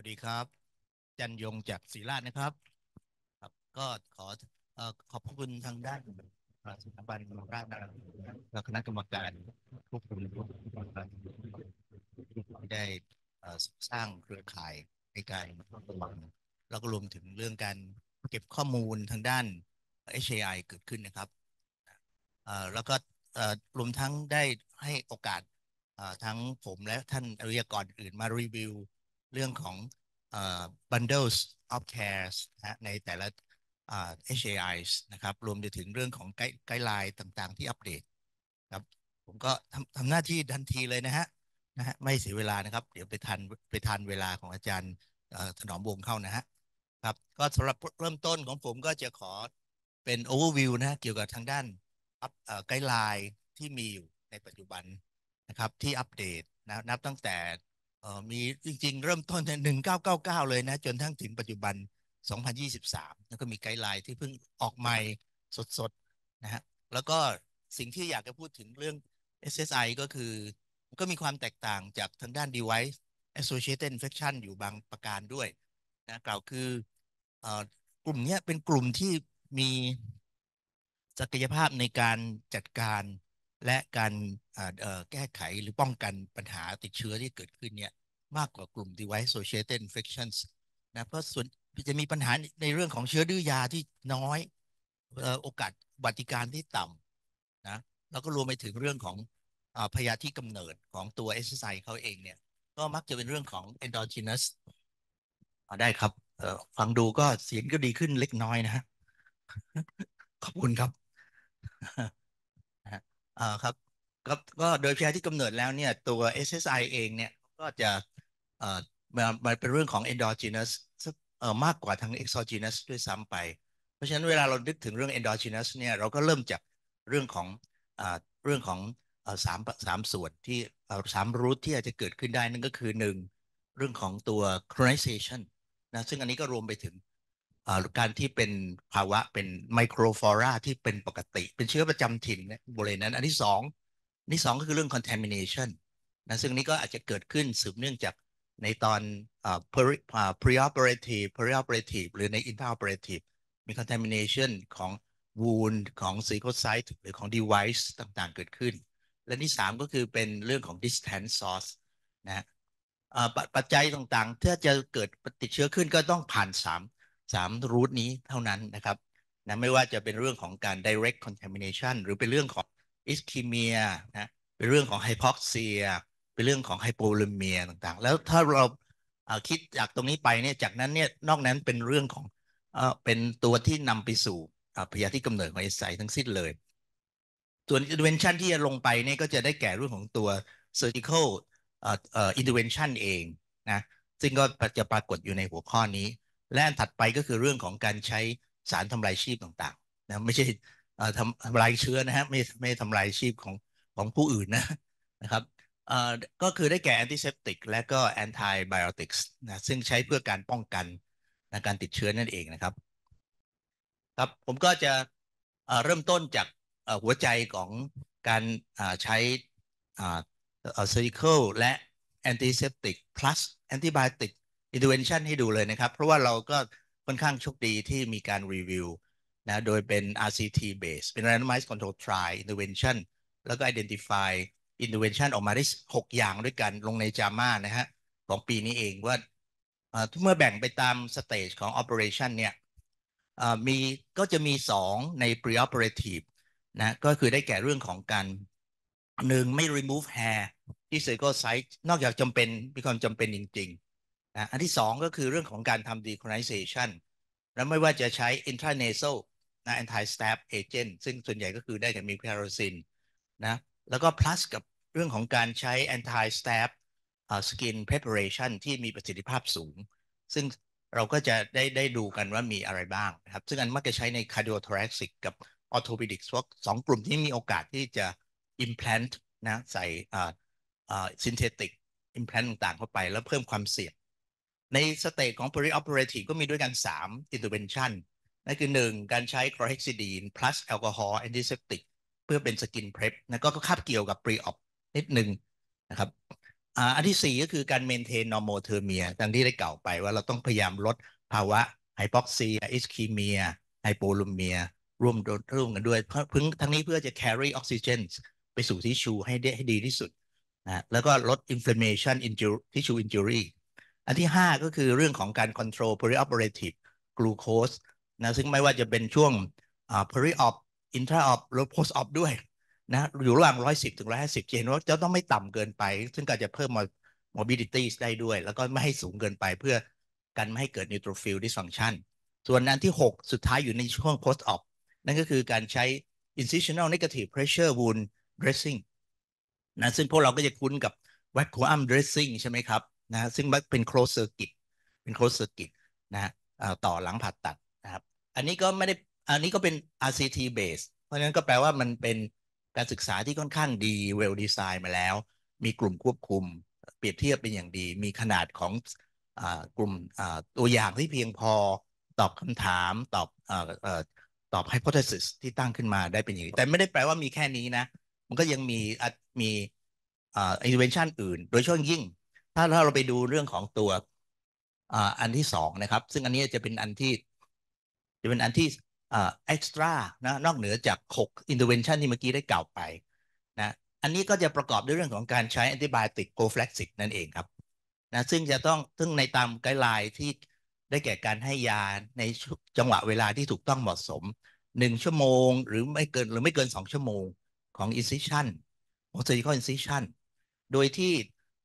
วัสดีครับจันยงจากศรีราชนะครับ ครับก็ขอขอบคุณทางด้านสถาบันราชนาราและคณะกรรมการควบคุมที่ได้สร้างเครือข่ายในการระวังแล้วก็รวมถึงเรื่องการเก็บข้อมูลทางด้าน HAI เกิดขึ้นนะครับแล้วก็รวมทั้งได้ให้โอกาสทั้งผมและท่านอริยกรอื่นมารีวิวเรื่องของ bundles of cares นะในแต่ละ HAIs นะครับ รวมไปถึงเรื่องของไกด์ไลน์ต่างๆที่อัปเดตครับผมก็ทำทำหน้าที่ทันทีเลยนะฮะนะฮะไม่เสียเวลานะครับ เดี๋ยวไปทันไปทันเวลาของอาจารย์ถนอมวงเข้านะฮะครับ ก็สำหรับเริ่มต้นของผมก็จะขอเป็น overview นะ เกี่ยวกับทางด้านอัพไกด์ไลน์ที่มีอยู่ในปัจจุบันนะครับที่อัปเดตนะนับตั้งแต่มีจริงๆ เริ่มต้นหนึ่งเก้าเก้าเก้าเลยนะ จนทั้งถึงปัจจุบัน 2023 แล้วก็มีไกด์ไลน์ที่เพิ่งออกใหม่สดๆนะฮะแล้วก็สิ่งที่อยากจะพูดถึงเรื่อง SSI ก็คือก็มีความแตกต่างจากทางด้าน device associated infection อยู่บางประการด้วยนะกล่าวคือ กลุ่มนี้เป็นกลุ่มที่มี ศักยภาพในการจัดการและการแก้ไขหรือป้องกันปัญหาติดเชื้อที่เกิดขึ้นเนี่ยมากกว่ากลุ่ม device associated infections นะเพราะส่วนจะมีปัญหาในเรื่องของเชื้อดื้อยาที่น้อย โอกาสบัติการที่ต่ำนะแล้วก็รวมไปถึงเรื่องของพยาธิกำเนิดของตัว s อสเขาเองเนี่ย ก็มักจะเป็นเรื่องของ endogenous ได้ครับ ฟังดูก็เสียงก็ดีขึ้นเล็กน้อยนะขอบคุณครับอ่าครับก็โดยพยาธิกำเนิดแล้วเนี่ยตัว SSI เองเนี่ยก็จะมันเป็นเรื่องของ endogenous มากกว่าทาง exogenous ด้วยซ้ำไป เพราะฉะนั้นเวลาเรานึกถึงเรื่อง endogenous เนี่ยเราก็เริ่มจากเรื่องของเรื่องของสามสามส่วนที่สามรูทที่อาจจะเกิดขึ้นได้นั่นก็คือหนึ่งเรื่องของตัว colonization นะซึ่งอันนี้ก็รวมไปถึงการที่เป็นภาวะเป็นไมโครฟ l อราที่เป็นปกติ เป็นเชื้อประจำถิ่นบริเวณนั้น อันที่สองนี่สองก็คือเรื่อง contamination นะซึ่งนี้ก็อาจจะเกิดขึ้นสืบเนื่องจากในตอน preoperative p r e o p e r a t i v e หรือใน intraoperative มี contamination ของ wound ของ s e c o c y t e หรือของ device ต่างๆเกิดขึ้น และที่3ก็คือเป็นเรื่องของ distance source นะปัจจัยต่างๆ ถ้าจะเกิดติดเชื้อขึ้นก็ต้องผ่าน 3 3รูทนี้เท่านั้นนะครับนะไม่ว่าจะเป็นเรื่องของการ direct contamination หรือเป็นเรื่องของ ischemia นะเป็นเรื่องของ hypoxia เป็นเรื่องของไฮโปเลเมียต่างๆ แล้วถ้าเราคิดจากตรงนี้ไปเนี่ย จากนั้นเนี่ยนอกนั้นเป็นเรื่องของเป็นตัวที่นำไปสู่พยาธิกำเนิดของไอไซทั้งสิ้นเลย ส่วนอินเวนชันที่จะลงไปเนี่ยก็จะได้แก่เรื่องของตัว s u r g i c a คอลอินเวนชั่นเองนะซึ่งก็จะปรากฏอยู่ในหัวข้อนี้ และถัดไปก็คือเรื่องของการใช้สารทำลายชีพต่างๆนะไม่ใช่ทำลายเชื้อนะฮะไม่ไม่ทำลายชีพของของผู้อื่นนะ นะครับก็คือได้แก่แอนติเซปติกและก็แอนตี้ไบโอติกส์นะซึ่งใช้เพื่อการป้องกันนการติดเชื้อนั่นเองนะครับครับ ผมก็จะเริ่มต้นจากหัวใจของการใช้ s u ริเคิลและอนติเซปติก plus ิบ t i ติกอินเทอร์เวนชั่นให้ดูเลยนะครับเพราะว่าเราก็ค่อนข้างโชคดีที่มีการรีวิวนะโดยเป็น RCT base เป็น randomized control trial intervention แล้วก็ identify นดูเวนชั่นออกมาได้ 6 อย่างด้วยกันลงในาม m านะฮะของปีนี้เองว่าเมื่อแบ่งไปตามสเตจของ Operation เนี่ยมีก็จะมี 2 ใน Pre-operative นะก็คือได้แก่เรื่องของการหนึ่งไม่ remove hair ที่ Surgical Site นอกจากจำเป็นมีความจำเป็นจริงๆนะอันที่ 2 ก็คือเรื่องของการทำ decolonization แล้วไม่ว่าจะใช้ intranasal นะ a n t i s t a อ agent ซึ่งส่วนใหญ่ก็คือได้จากมีพาราซินนะแล้วก็ plus กับเรื่องของการใช้ anti s t a b skin preparation ที่มีประสิทธิภาพสูง ซึ่งเราก็จะได้ได้ดูกันว่ามีอะไรบ้างนะครับ ซึ่งอันมักจะใช้ใน cardiothoracic กับ orthopedic สองกลุ่มที่มีโอกาสที่จะ implant นะใส่ synthetic implant ต่างๆ เข้าไป แล้วเพิ่มความเสี่ยง ในสเตจของ perioperative ก็มีด้วยกัน3 intervention นั่นคือ 1 การใช้ chlorhexidine plus alcohol antiseptic เพื่อเป็นสกินเพลฟนะก็คาบเกี่ยวกับปรีออฟนิดหนึ่งนะครับอันที่สี่ก็คือการเมนเทนนอร์โมเทอร์เมียดังที่ได้กล่าวไปว่าเราต้องพยายามลดภาวะไฮโปซีอิสคีเมียไฮโปลูเมียร่วมร่วมกันด้วยเพื่อทั้งนี้เพื่อจะ carry ออกซิเจนไปสู่ที่ชูให้ได้ให้ดีที่สุดนะแล้วก็ลด inflammation injury ที่ชูอิน j u r ีอันที่ 5 ก็คือเรื่องของการ control perioperative glucose นะซึ่งไม่ว่าจะเป็นช่วง periop อินทราออฟหรือโพสออฟด้วย นะ อยู่ระหว่าง 110ถึง150เห็นว่าจะต้องไม่ต่ำเกินไป ซึ่งก็จะเพิ่ม m o บ b i ิ i t y ได้ด้วย แล้วก็ไม่ให้สูงเกินไปเพื่อกันไม่ให้เกิด neutrophil ิสฟังชันส่วนนั้นที่ 6 สุดท้ายอยู่ในช่วง post op นั่นก็คือการใช้ incisional negative pressure wound dressing นะซึ่งพวกเราก็จะคุ้นกับ vacuum dressing ใช่ไหมครับ นะซึ่งเป็น close circuit เป็น close circuit นะต่อหลังผ่าตัดนะครับ อันนี้ก็ไม่ได้อันนี้ก็เป็น RCT base เพราะนั้นก็แปลว่ามันเป็นการศึกษาที่ค่อนข้างดี well design มาแล้ว มีกลุ่มควบคุมเปรียบเทียบเป็นอย่างดี มีขนาดของกลุ่มตัวอย่างที่เพียงพอตอบคำถาม ตอบตอบ hypothesis ที่ตั้งขึ้นมาได้เป็นอย่างดีแต่ไม่ได้แปลว่ามีแค่นี้นะ มันก็ยังมีมี intervention อื่นโดยเฉพาะยิ่ง ถ้าเราไปดูเรื่องของตัวอันที่สองนะครับ ซึ่งอันนี้จะเป็นอันที่ จะเป็นอันที่เอ็กซ์ตร้านะนอกเหนือจาก 6 intervention ที่เมื่อกี้ได้กล่าวไปนะอันนี้ก็จะประกอบด้วยเรื่องของการใช้อันติบายติกโกฟล็กซิตนั่นเองครับนะซึ่งจะต้องซึ่งในตามไกด์ไลน์ที่ได้แก่การให้ยาในจังหวะเวลาที่ถูกต้องเหมาะสม 1 ชั่วโมงหรือไม่เกินหรือไม่เกิน 2 ชั่วโมงของ incision ของ surgical incision โดยที่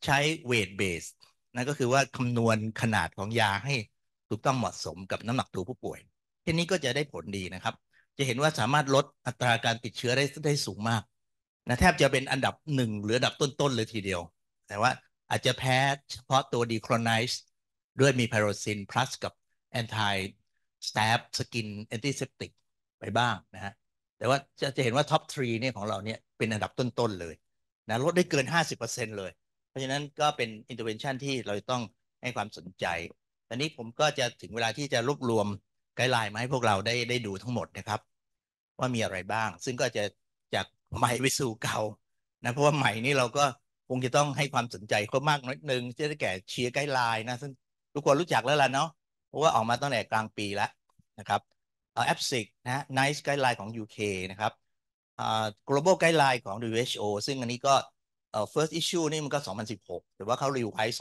ใช้ weight base นั่นก็คือว่าคำนวณขนาดของยาให้ถูกต้องเหมาะสมกับน้ำหนักตัวผู้ป่วยเช่นนี้ก็จะได้ผลดีนะครับ จะเห็นว่าสามารถลดอัตราการติดเชื้อได้ได้สูงมากนะแทบจะเป็นอันดับหนึ่งหรืออันดับต้น ๆ เลยทีเดียว แต่ว่าอาจจะแพ้เฉพาะตัวดีโครไนซ์ด้วยมีไพโรซินพลัสกับแอนตี้สแตปสกินแอนติเซปติกไปบ้างนะฮะ แต่ว่าจะจะเห็นว่าท็อปทรีเนี่ยของเราเนี่ยเป็นอันดับต้น ๆ เลยนะลดได้เกิน 50%เลย เพราะฉะนั้นก็เป็นอิเทอร์เวนชั่นที่เราต้องให้ความสนใจ ตอนนี้ผมก็จะถึงเวลาที่จะรวบรวมไกด์ไลน์มาให้พวกเราได้ได้ดูทั้งหมดนะครับ ว่ามีอะไรบ้าง ซึ่งก็จะจากใหม่ไปสู่เก่านะ เพราะว่าใหม่นี่เราก็คงจะต้องให้ความสนใจเขามากนิดนึงจะได้แก่เชียร์ไกด์ไลน์นะซึ่งทุกคนรู้จักแล้วล่ะเนาะเพราะว่าออกมาตั้งแต่กลางปีแล้วนะครับแอปซิกนะไนซ์ไกด์ไลน์ของ UK นะครับ global guideline ของ WHO ซึ่งอันนี้ก็ first issue นี่มันก็ 2016แต่ว่าเขารีไวซ์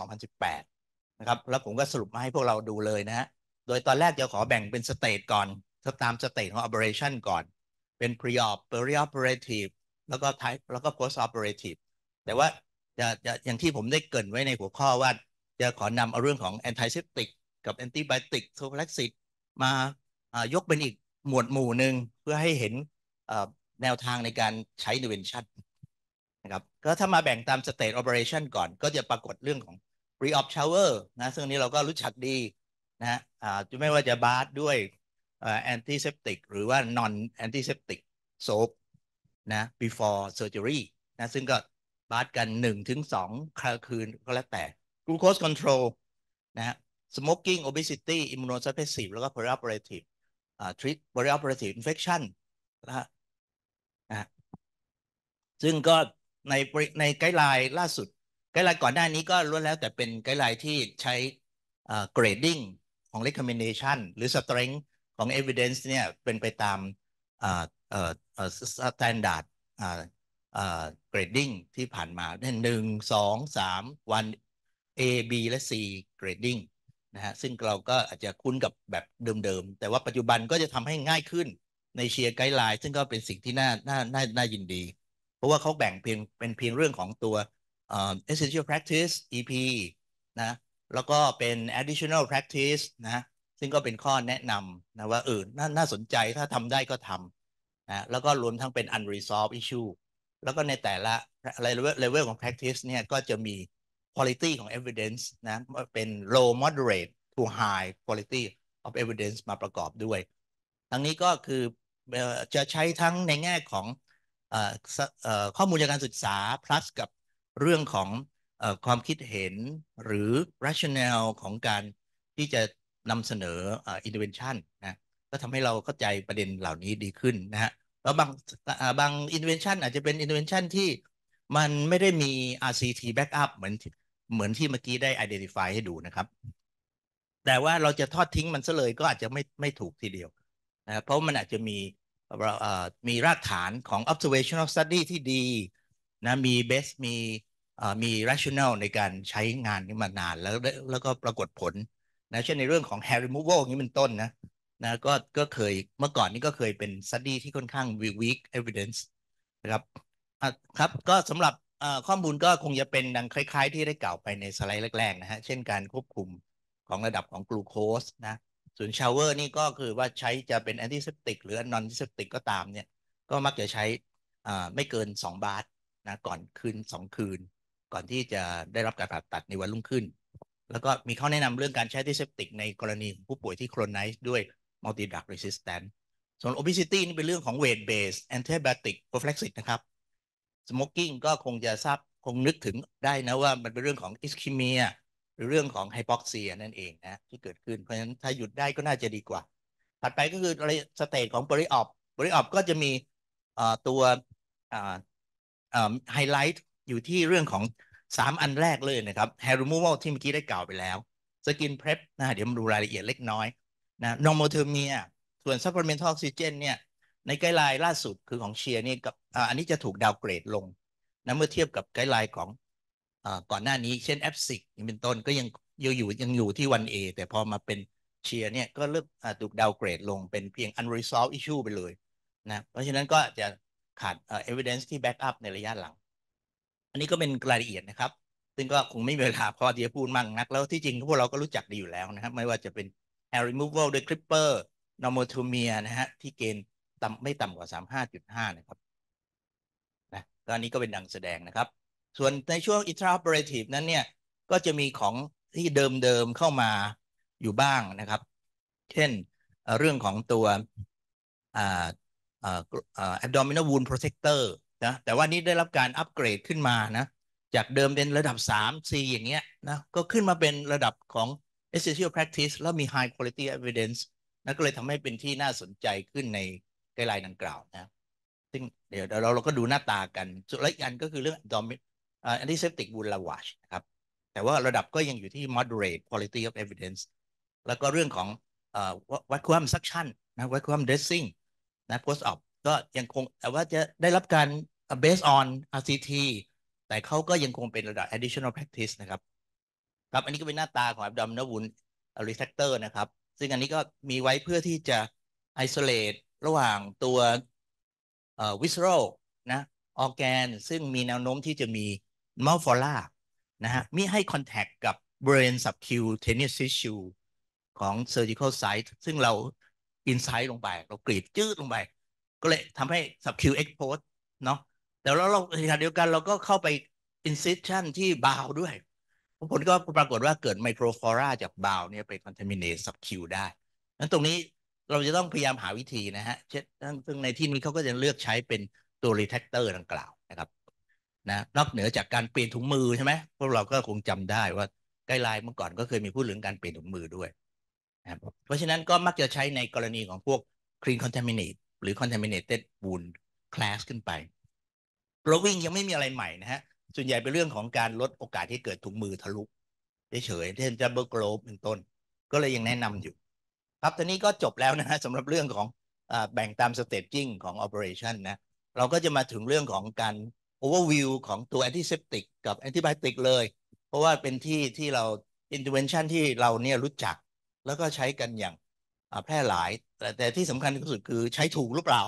2018 นะครับ แล้วผมก็สรุปมาให้พวกเราดูเลยนะฮะโดยตอนแรกจะขอแบ่งเป็นสเตจก่อน ถ้าตามสเตจของ operation ก่อน เป็น pre-op pre-operative แล้วก็ type แล้วก็ post-operative แต่ว่าจะจะอย่างที่ผมได้เกินไว้ในหัวข้อว่า จะขอนำเอาเรื่องของ antiseptic กับ antibiotic t o p h l a x i s มายกเป็นอีกหมวดหมู่หนึ่งเพื่อให้เห็นแนวทางในการใช้ intervention นะครับ ก็ถ้ามาแบ่งตาม state operation ก่อน ก็จะปรากฏเรื่องของ pre-op shower นะซึ่งนี้เราก็รู้จักดีนะฮะจะไม่ว่าจะบาสด้วยแอนติเซปติกหรือว่านอนแอนติเซปติกโซฟนะ before surgery นะ ซึ่งก็บาสกัน1ถึง2ครั้งคืนก็แล้วแต่ glucose control นะฮะ smoking obesity immunosuppressive แล้วก็ perioperative อ่า treat perioperative infection นะฮะซึ่งก็ในในไกด์ไลน์ล่าสุดไกด์ไลน์ก่อนหน้านี้ก็ล้วนแล้วแต่เป็นไกด์ไลน์ที่ใช้เกรดดิ้งของ recommendation หรือ strength ของ evidence เนี่ย เป็นไปตามสแตนดาร์ดเกรดดิ้งที่ผ่านมาน่หนึ่งสองสามวัน A B และ C grading นะฮะ ซึ่งเราก็อาจจะคุ้นกับแบบเดิมๆ แต่ว่าปัจจุบันก็จะทำให้ง่ายขึ้นในเชียร์ไกด์ไลน์ ซึ่งก็เป็นสิ่งที่น่าน่าน่าน่ายินดี เพราะว่าเขาแบ่งเพียงเป็นเพียงเรื่องของตัว essential practice EP นะแล้วก็เป็น additional practice นะซึ่งก็เป็นข้อแนะนำนะว่าเออนน่าสนใจถ้าทำได้ก็ทำนะแล้วก็รวมทั้งเป็น unresolved issue แล้วก็ในแต่ละ level ของ practice เนี่ยก็จะมี quality ของ evidence นะเป็น low moderate to high quality of evidence มาประกอบด้วย ทั้งนี้ก็คือจะใช้ทั้งในแง่ของข้อมูลจากการศึกษา plus กับเรื่องของความคิดเห็นหรือ rationale ของการที่จะนำเสนอินเทอร์เวนชันะ ก็ทำให้เราเข้าใจประเด็นเหล่านี้ดีขึ้นนะฮะแล้วบางบางนเทอร์เวนชันอาจจะเป็นนเทอร์เวนชันที่มันไม่ได้มี RCT backup เหมือนเหมือนที่เมื่อกี้ได้ identify ให้ดูนะครับ แต่ว่าเราจะทอดทิ้งมันซะเลยก็อาจจะไม่ไม่ถูกทีเดียวนะเพราะมันอาจจะมีมีรากฐานของ observational study ที่ดีนะมี best มีมี rational ในการใช้งานนี้มานานแล้วแล้วก็ปรากฏผลนะเช่นในเรื่องของ hair removal นี้เป็นต้นนะนะก็ก็เคยเมื่อก่อนนี้ก็เคยเป็น study ที่ค่อนข้าง weak evidence นะครับครับ ก็สำหรับข้อมูลก็คงจะเป็นดังคล้ายๆ ที่ได้กล่าวไปในสไลด์แรกๆนะฮะ เช่นการควบคุมของระดับของกลูโคสนะส่วนชาวเวอร์นี่ก็คือว่าใช้จะเป็นแอนติเซปติกหรือนอนติเซปติกก็ตามเนี่ยก็มักจะใช้ไม่เกิน 2 บาทนะก่อนคืน2 คืนก่อนที่จะได้รับการผ่าตัดในวันรุ่งขึ้น แล้วก็มีข้อแนะนำเรื่องการใช้ที่เซปติกในกรณีผู้ป่วยที่โครนไนซ์ด้วยมัลติดักรีสิสแตนส่วนโอบิซิตี้นี่เป็นเรื่องของเวทเบสแอนต d antibiotic p r o p h y l a นะครับโมกกิ้งก็คงจะทราบคงนึกถึงได้นะว่ามันเป็นเรื่องของอิสคิเมียหรือเรื่องของไฮโปเซียนั่นเองนะ ที่เกิดขึ้นเพราะฉะนั้นถ้าหยุดได้ก็น่าจะดีกว่า ถัดไปก็คือะรสเตจของบริออบบริออบก็จะมีตัวไฮไลท์อยู่ที่เรื่องของ 3 อันแรกเลยนะครับ hair removal ที่เมื่อกี้ได้กล่าวไปแล้ว skin prep นะเดี๋ยวมาดูรายละเอียดเล็กน้อยนะ normothermia ส่วน supplemental oxygen เนี่ยในไกด์ไลน์ล่าสุดคือของเชียร์นี่กับอันนี้จะถูกดาวเกรดลงนะเมื่อเทียบกับไกด์ไลน์ของอก่อนหน้านี้เช่นแอปิกเป็นต้นก็ยังยังอยู่ ยังอยู่ที่วันเแต่พอมาเป็นเชียร์เนี่ยก็เลิกถูกดาวเกรดลงเป็นเพียง unresolved issue ไปเลยนะเพราะฉะนั้นก็จะขาด evidence ที่ back up ในระยะหลังอันนี้ก็เป็นรายละเอียดนะครับ ซึ่งก็คงไม่มีเวลาพอที่จะพูดมั่งนักแล้วที่จริงพวกเราก็รู้จักดีอยู่แล้วนะครับ ไม่ว่าจะเป็น hair removal ด้วย clipper n o r m o t o m i a นะฮะที่เกณฑ์ต่ำไม่ต่ำกว่า 35.5 นะครับนะก็อันนี้ก็เป็นดังแสดงนะครับ ส่วนในช่วง intraoperative นั้นเนี่ยก็จะมีของที่เดิมๆเข้ามาอยู่บ้างนะครับ เช่นเรื่องของตัว abdominal wound protector นะแต่ว่านี้ได้รับการอัปเกรดขึ้นมานะ จากเดิมเป็นระดับ3 C อย่างเงี้ยนะก็ขึ้นมาเป็นระดับของ essential practice แล้วมี high quality evidence นะก็เลยทำให้เป็นที่น่าสนใจขึ้นในไกด์ไลน์ดังกล่าวนะ ซึ่งเดี๋ยวเราเราก็ดูหน้าตากันส่วนละอีกอันก็คือเรื่อง antiseptic wound lavage นะครับแต่ว่าระดับก็ยังอยู่ที่ moderate quality of evidence แล้วก็เรื่องของวัดความ suction นะวัดความ dressing นะ post op ก็ยังคงแต่ว่าจะได้รับการ based on RCT แต่เขาก็ยังคงเป็นระดับ additional practice นะครับ ครับ อันนี้ก็เป็นหน้าตาของ abdominal wound r e t r c t o r นะครับ ซึ่งอันนี้ก็มีไว้เพื่อที่จะ isolate ระหว่างตัว visceral นะออแกนซึ่งมีแนวโน้มที่จะมี malfora นะฮะมิให้ contact กับบริเวณ subcutaneous tissue ของ surgical site ซึ่งเรา insight ลงไป เรากรีดจืดลงไป ก็เลยทำให้ subcu expose เนาะแต่เราเราในขณะเดียวกันเราก็เข้าไป incision ที่บาวด้วยผลก็ปรากฏว่าเกิดไมโครฟลอราจากบาวเนี่ยไปคอนเทมิเนตสับคิวได้นั้นตรงนี้เราจะต้องพยายามหาวิธีนะฮะ เช่นซึ่งในที่นี้เขาก็จะเลือกใช้เป็นตัวรีแทคเตอร์ดังกล่าวนะครับนะนอกเหนือจากการเปลี่ยนถุงมือใช่ไหม พวกเราก็คงจำได้ว่าไกด์ไลน์เมื่อก่อนก็เคยมีพูดถึงการเปลี่ยนถุงมือด้วยนะเพราะฉะนั้นก็มักจะใใช้ในกรณีของพวก clean contaminate หรือ contaminated wound class ขึ้นไปเราวิ่งยังไม่มีอะไรใหม่นะฮะ ส่วนใหญ่เป็นเรื่องของการลดโอกาสที่เกิดถุงมือทะลุเฉยๆเช่นจัมเบอร์โกลบเป็นต้น ก็เลยยังแนะนำอยู่ ครับ ตอนนี้ก็จบแล้วนะฮะสำหรับเรื่องของอแบ่งตามสเตจจิ้งของโอเปอเรชันนะ เราก็จะมาถึงเรื่องของการโอเวอร์วิวของตัวแอนติเซปติกกับแอนติ i ิติกเลย เพราะว่าเป็นที่ที่เราอินเ t อร์เวนชันที่เราเนี่ยรู้จัก แล้วก็ใช้กันอย่างแพร่หลาย แต่แต่ที่สำคัญที่สุดคือใช้ถูกหรือเปล่า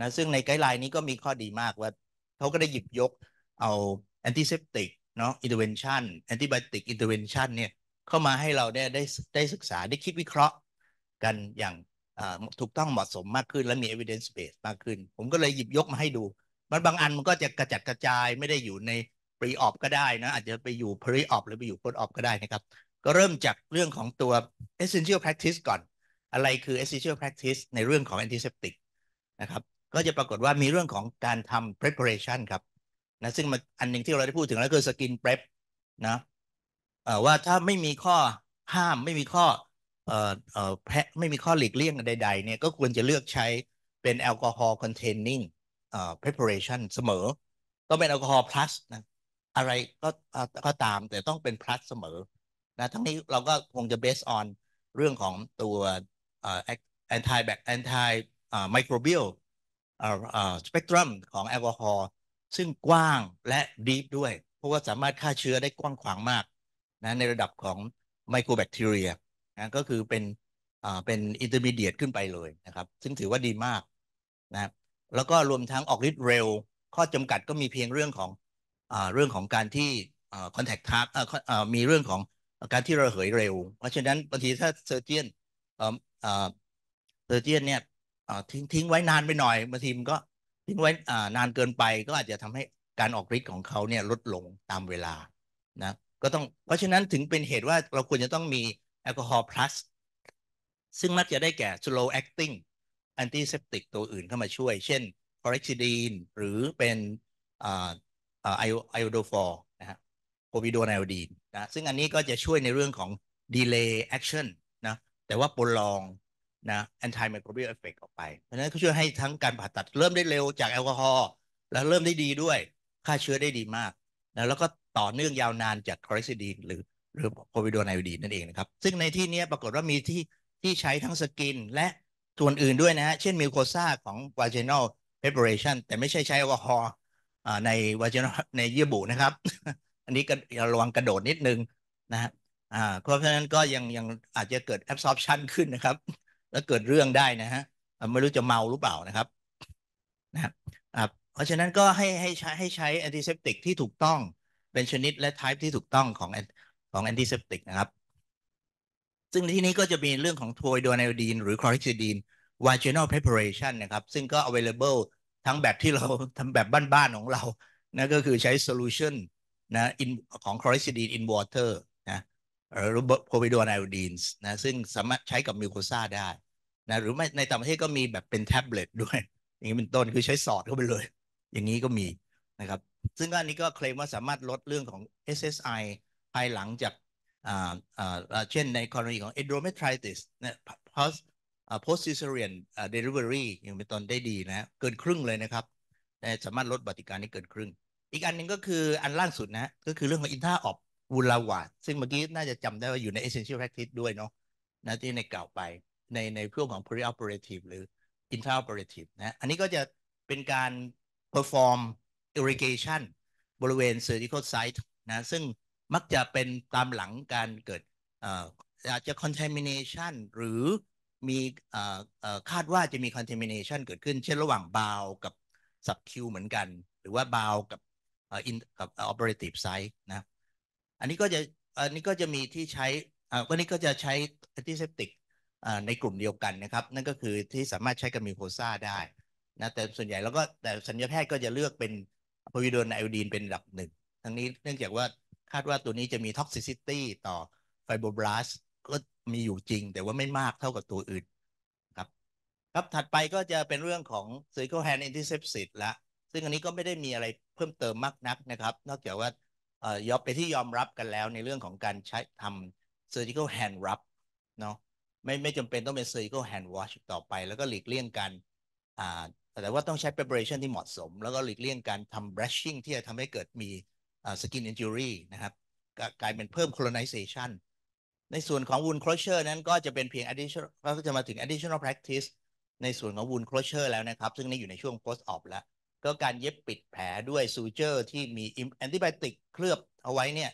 นะ ซึ่งในไกด์ไลน์นี้ก็มีข้อดีมากว่าเขาก็ได้หยิบยกเอาแอนติเซปติกเนาะอินเทอร์เวนชันแอนติบบติกอินเทอร์เวนชันเนี่ยเข้ามาให้เราได้ได้ได้ศึกษาได้คิดวิเคราะห์กันอย่างถูกต้องเหมาะสมมากขึ้นและมี evidence base มากขึ้น ผมก็เลยหยิบยกมาให้ดูมันบางอันมันก็จะกระจัดกระจายไม่ได้อยู่ใน pre op ก็ได้นะอาจจะไปอยู่ pre op หรือไปอยู่ post op ก็ได้นะครับ ก็เริ่มจากเรื่องของตัว essential practice ก่อนอะไรคือ essential practice ในเรื่องของ antiseptic นะครับก็จะปรากฏว่ามีเรื่องของการทำ preparation ครับนะซึ่งมอันหนึ่งที่เราได้พูดถึงแล้วคือ skin prep นะว่าถ้าไม่มีข้อห้ามไม่มีข้อเอ่อเอ่อแพะไม่มีข้อหลีกเลี่ยงใด ๆ เนี่ยก็ควรจะเลือกใช้เป็นแอลกอฮอล์ containing เอ่อ preparation เสมอก็เป็นแอลกอฮอล์ plus นะอะไรก็ก็ตาม แต่ต้องเป็น plus เสมอนะทั้งนี้เราก็คงจะ based on เรื่องของตัวเอ่อ anti bac anti microbial สเปกตรัมของแอลกอฮอล์ซึ่งกว้างและ ดีฟด้วย เพราะว่าสามารถฆ่าเชื้อได้กว้างขวางมากนะในระดับของไมโครแบคทีเรียนะก็คือเป็นเป็นอินเตอร์มีเดียตขึ้นไปเลย นะครับ ซึ่งถือว่าดีมากนะแล้วก็รวมทั้งออกฤทธิ์เร็ว ข้อจำกัดก็มีเพียงเรื่องของอเรื่องของการที่คอนแทคทาร์มีเรื่องของการที่ระเหยเร็ว เพราะฉะนั้นบางทีถ้าเซอร์เจียนเซอร์เจียนเนี่ยทิ้ง ทิ้งไว้นานไปหน่อยบางทีมันก็ทิ้ง ไว้นานเกินไป ก็อาจจะทำให้การออกฤทธิ์ของเขาเนี่ย ลดลงตามเวลานะก็ต้องเพราะฉะนั้นถึงเป็นเหตุว่าเราควรจะต้องมีแอลกอฮอล์พลัสซึ่งมักจะได้แก่ slow acting antiseptic ตัวอื่นเข้ามาช่วย เช่นอร์เร i ิดีนหรือเป็นไอโอโดฟอร์นะฮะโควิโดไนโอดีนนะซึ่งอันนี้ก็จะช่วยในเรื่องของ delay action นะแต่ว่าปรลองนะ a n t ไมโครเบียลเอฟเฟกออกไป เพราะฉะนั้นก็ช่วยให้ทั้งการผ่าตัดเริ่มได้เร็วจากแอลกอฮอล์แล้วเริ่มได้ดีด้วยฆ่าเชื้อได้ดีมากนะแล้วก็ต่อเนื่องยาวนานจากคอเริซิดีนหรือหรือโควิดไนดีนั่นเองนะครับ ซึ่งในที่นี้ปรากฏว่ามีที่ที่ใช้ทั้งสกิน และส่วนอื่นด้วยนะฮะเช่นมิลโคซาของวาเจนอลเพเปอร์เรชันแต่ไม่ใช่ใช้แอลกอฮอล์ในวาเจนอลในเยื่อบุนะครับ อันนี้ก็ระวังกระโดดนิดนึงนะฮะเพราะฉะนั้นก็ยังยังอาจจะเกิด absorption ขึ้นนะครับแล้วเกิดเรื่องได้นะฮะไม่รู้จะเมาหรือเปล่านะครับนะครับ เพราะฉะนั้นก็ให้ให้ใช้ให้ใช้แอนติเซปติกที่ถูกต้องเป็นชนิดและไทป์ที่ถูกต้องของของแอนติเซปติกนะครับ ซึ่งที่นี้ก็จะมีเรื่องของโทยโดไนดีนหรือคลอริซิดีนวาเจนอลเพเปอร์เรชันนะครับ ซึ่งก็ available ทั้งแบบที่เราทำแบบบ้านๆของเรานะก็คือใช้โซลูชันนะของคลอริ h e x i นน n e in water รือบโควิดนไอโอดีนส์นะซึ่งสามารถใช้กับมิวโคซ่าได้นะหรือไม่ในต่างประเทศก็มีแบบเป็นแท็บเล็ตด้วย อย่างนี้เป็นต้นคือใช้สอดเข้าไปเลย อย่างนี้ก็มีนะครับซึ่งอันนี้ก็เคลมว่าสามารถลดเรื่องของ SSI ภายหลังจากเช่นในกรณีของ endometritis นะ post post cesarean delivery อย่างเป็นต้นได้ดีนะ เกินครึ่งเลยนะครับสามารถลดบัติการนี้เกินครึ่ง อีกอันหนึ่งก็คืออันล่าสุดนะก็คือเรื่องของ intra op วุลาวาดซึ่งเมื่อกี้ น่าจะจำได้ว่า อยู่ใน essential practice ด้วยเนาะนะที่ในกล่าวไปในในเรื่องของ preoperative หรือ intraoperative นะอันนี้ก็จะเป็นการ perform irrigation บริเวณ surgical site นะซึ่งมักจะเป็นตามหลังการเกิดอาจจะ contamination หรือมีคาดว่าจะมี contamination เกิดขึ้น เช่นระหว่างบาว กับ s u b Q เหมือนกัน หรือว่าบาว กับกับ operative site นะอันนี้ก็จะ อันนี้ก็จะมีที่ใช้อ่าก็นี้ก็จะใช้แอนติเซปติกอ่าในกลุ่มเดียวกันนะครับ นั่นก็คือที่สามารถใช้กับมีโพซ่าได้นะ แต่ส่วนใหญ่แล้วก็แต่สัญญาแพทย์ก็จะเลือกเป็นพวิโดนไอโอดีนเป็นหลักหนึ่ง ทั้งนี้เนื่องจากว่าคาดว่าตัวนี้จะมีท็อกซิซิตี้ต่อไฟโบบลาสก็มีอยู่จริง แต่ว่าไม่มากเท่ากับตัวอื่น ครับครับถัดไปก็จะเป็นเรื่องของ c i โคแฮนด์อินทิเซปซิตละซึ่งอันนี้ก็ไม่ได้มีอะไรเพิ่มเติมมากนักนะครับนอกจากว่ายอมไปที่ยอมรับกันแล้วในเรื่องของการใช้ทำ surgical hand rub เนาะไม่ไม่จำเป็นต้องเป็น surgical hand wash ต่อไป แล้วก็หลีกเลี่ยงการแต่ว่าต้องใช้ preparation ที่เหมาะสม แล้วก็หลีกเลี่ยงการทำ brushing ที่จะทำให้เกิดมี skin injury นะครับกลายเป็นเพิ่ม colonization ในส่วนของ wound closure นั้นก็จะเป็นเพียง additional ก็จะมาถึง additional practice ในส่วนของ wound closure แล้วนะครับ ซึ่งนี่อยู่ในช่วง post op แล้วก็การเย็บปิดแผลด้วยซูเจอร์ ที่มีแอนติบโอติกเคลือบเอาไว้เนี่ย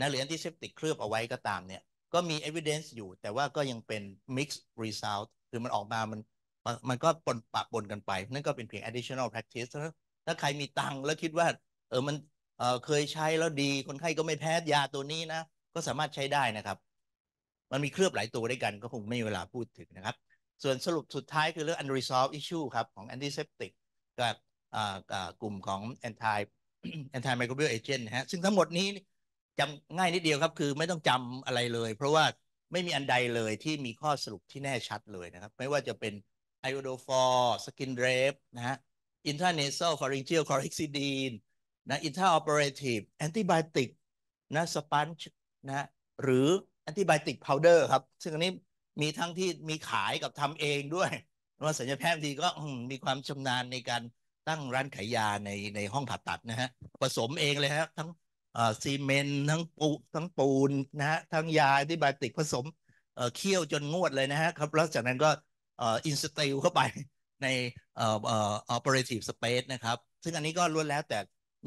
นะหรือแอนติเซปติกเคลือบเอาไว้ก็ตามเนี่ย ก็มีเอวิเดนซ์อยู่แต่ว่าก็ยังเป็นมิกซ์รีซัลต์คือมันออกมา มันมันก็ปนปะปนกันไป นั่นก็เป็นเพียง additional practice ถ้าใครมีตังค์แล้วคิดว่า เออมันเออเคยใช้แล้วดี คนไข้ก็ไม่แพ้ยาตัวนี้นะ ก็สามารถใช้ได้นะครับ มันมีเคลือบหลายตัวด้วยกันก็คงไม่มีเวลาพูดถึงนะครับ ส่วนสรุปสุดท้ายคือเรื่อง unresolved issue ครับของ antiseptic กับกลุ่มของแอี้แอนตี้ไมโครเบ a l ลเอเจนตะฮะ ซึ่งทั้งหมดนี้จำง่ายนิดเดียวครับ คือไม่ต้องจำอะไรเลย เพราะว่าไม่มีอันใดเลยที่มีข้อสรุปที่แน่ชัดเลยนะครับ ไม่ว่าจะเป็นไอโอโดฟอร์สกินเรฟนะฮะอินทราเนซัลฟาริงเชียลคอริกซิดีนนะอินทราออเปอเรทีฟแอนติไบิอติกนะสปันช์นะหรือแอนติไบิอติกพาวเดอร์ครับ ซึ่งอันนี้มีทั้งที่มีขายกับทำเองด้วยว่าสัญญาแพทย์ดีก็มีความชำนาญในการตั้งร้านขายยาในในห้องผ่าตัดนะฮะ ผสมเองเลยฮะทั้งซีเมนทั้งปูทั้งปูนนะฮะ ทั้งยาที่บาติกผสมเคี่ยวจนงวดเลยนะฮะครับแล้วจากนั้นก็อินสติลเข้าไปในเอ่อเอ่อเรทีฟสเปซนะครับ ซึ่งอันนี้ก็ล้วนแล้วแต่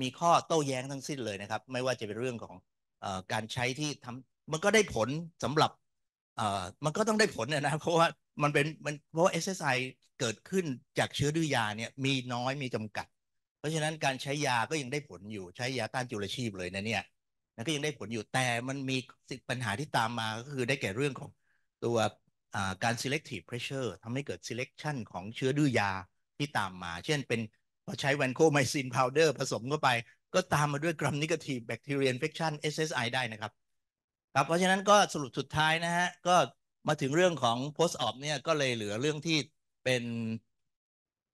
มีข้อโต้แย้งทั้งสิ้นเลยนะครับ ไม่ว่าจะเป็นเรื่องของอการใช้ที่ทำมันก็ได้ผลสำหรับมันก็ต้องได้ผลนะเพราะว่ามันเป็นมันเพราะว่า SSI เกิดขึ้นจากเชื้อดื้อยาเนี่ย มีน้อยมีจำกัด เพราะฉะนั้นการใช้ยาก็ยังได้ผลอยู่ใช้ยาต้านจุลชีพเลยนะเนี่ยันก็ยังได้ผลอยู่แต่มันมีปัญหาที่ตามมาก็คือได้แก่เรื่องของตัวการ selective pressure ทำให้เกิด selection ของเชื้อดื้อยาที่ตามมา เช่นเป็นพอใช้แวนโคไมซินพาวเดอร์ผสมเข้าไป ก็ตามมาด้วยกรัมนิกทีแบคทีเรียนเฟคชั่น SSI ได้นะครับครับเพราะฉะนั้นก็สรุปสุดท้ายนะฮะก็มาถึงเรื่องของ post op เนี่ยก็เลยเหลือเรื่องที่เป็น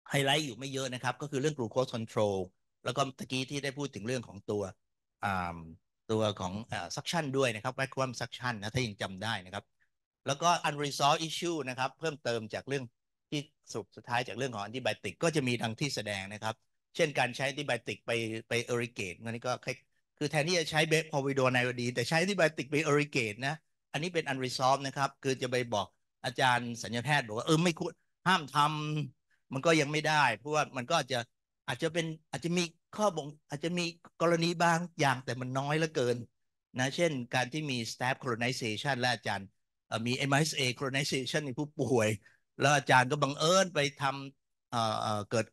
ไฮไลท์อยู่ไม่เยอะนะครับ ก็คือเรื่อง glucose control แล้วก็ตะกี้ที่ได้พูดถึงเรื่องของตัวตัวของ suction ด้วยนะครับแ a c คว m suction นะถ้ายังจำได้นะครับ แล้วก็ u n r e s o อ v e d issue นะครับ เพิ่มเติมจากเรื่องที่สุสุดท้ายจากเรื่องของอ n นติบ o t i c ก็จะมีดังที่แสดงนะครับเช่นการใช้ a น t i b i o ติกไปไป irrigate นั่นก็คคือแทนที่จะใช้เบสพอวิโดไนโอดี แต่ใช้ที่ไบติกไปอริเกตนะอันนี้เป็นอันรีซอฟนะครับ คือจะไปบอกอาจารย์สัญญาแพทย์บอกว่าเออไม่ควรห้ามทำมันก็ยังไม่ได้ เพราะว่ามันก็อาจจะอาจจะเป็นอาจจะมีข้อบ่งอาจจะมีกรณีบางอย่างแต่มันน้อยเหลือเกินนะเช่นการที่มี staff colonization และอาจารย์มี MSA colonization ในผู้ป่วย แล้วอาจารย์ก็บังเอิญไปทำเเกิด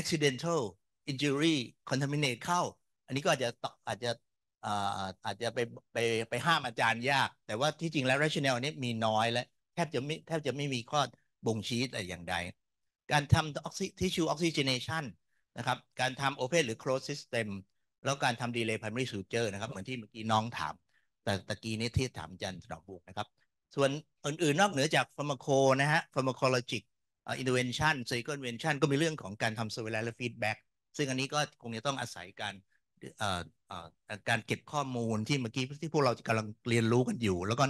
accidental injury contaminate เข้าันนี้ก็อาจจะอาจจะอาจจะไปไปไปห้ามอาจารย์ยาก แต่ว่าที่จริงแล้วรัชแนลนี้มีน้อยและแทบจะไม่แทบจะไม่มีข้อบ่งชี้อะไรอย่างใด การทำ t i ช s u อ o x y g e n เนชั n นะครับ การทำโอเพนหรือโคลสซิสเต็มแล้วการทำลย์พั p r i m ริสูเจอร์นะครับ เหมือนที่เมื่อกี้น้องถาม แต่ตะกี้นี้ที่ถามจันสอบบุกนะครับ ส่วนอื่น ๆนอกเหนือจากฟาร์มาโคนะฮะฟาร์มาโคโลจิกอินเ r v e n t ซ o n s u r g i c a น i ก็มีเรื่องของการทำเซอร์เวล a n c e f e e d b a ซึ่งอันนี้ก็คงจะต้องอาศัยการการเก็บข้อมูลที่เมื่อกี้ที่พวกเรากำลังเรียนรู้กันอยู่ แล้วก็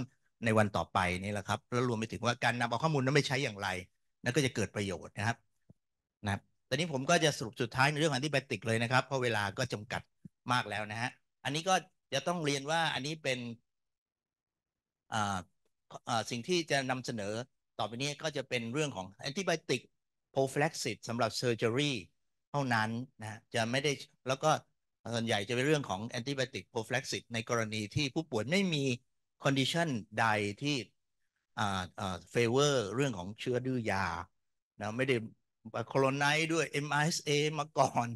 ในวันต่อไปนี่แหละครับแล้วรวมไปถึงว่าการนำเอาข้อมูลนั้นไปใช้อย่างไรนั่นก็จะเกิดประโยชน์นะครับนะครับตอนนี้ผมก็จะสรุปสุดท้ายในเรื่องอันที่ไบติกเลยนะครับเพราะเวลาก็จำกัดมากแล้วนะฮะอันนี้ก็จะต้องเรียนว่าอันนี้เป็นสิ่งที่จะนำเสนอต่อไปนี้ก็จะเป็นเรื่องของแอนติไบติกโพรฟลักซิตสำหรับเซอร์เจอรี่เท่านั้นนะ จะไม่ได้แล้วก็ส่วนใหญ่จะเป็นเรื่องของแอนติบบติกโปรฟลกซิตในกรณีที่ผู้ป่วยไม่มีคอนดิชันใดที่เฟเวอร์เรื่องของเชื้อดื้อยานะไม่ได้โคลนไนด้วย MISA มาก่อน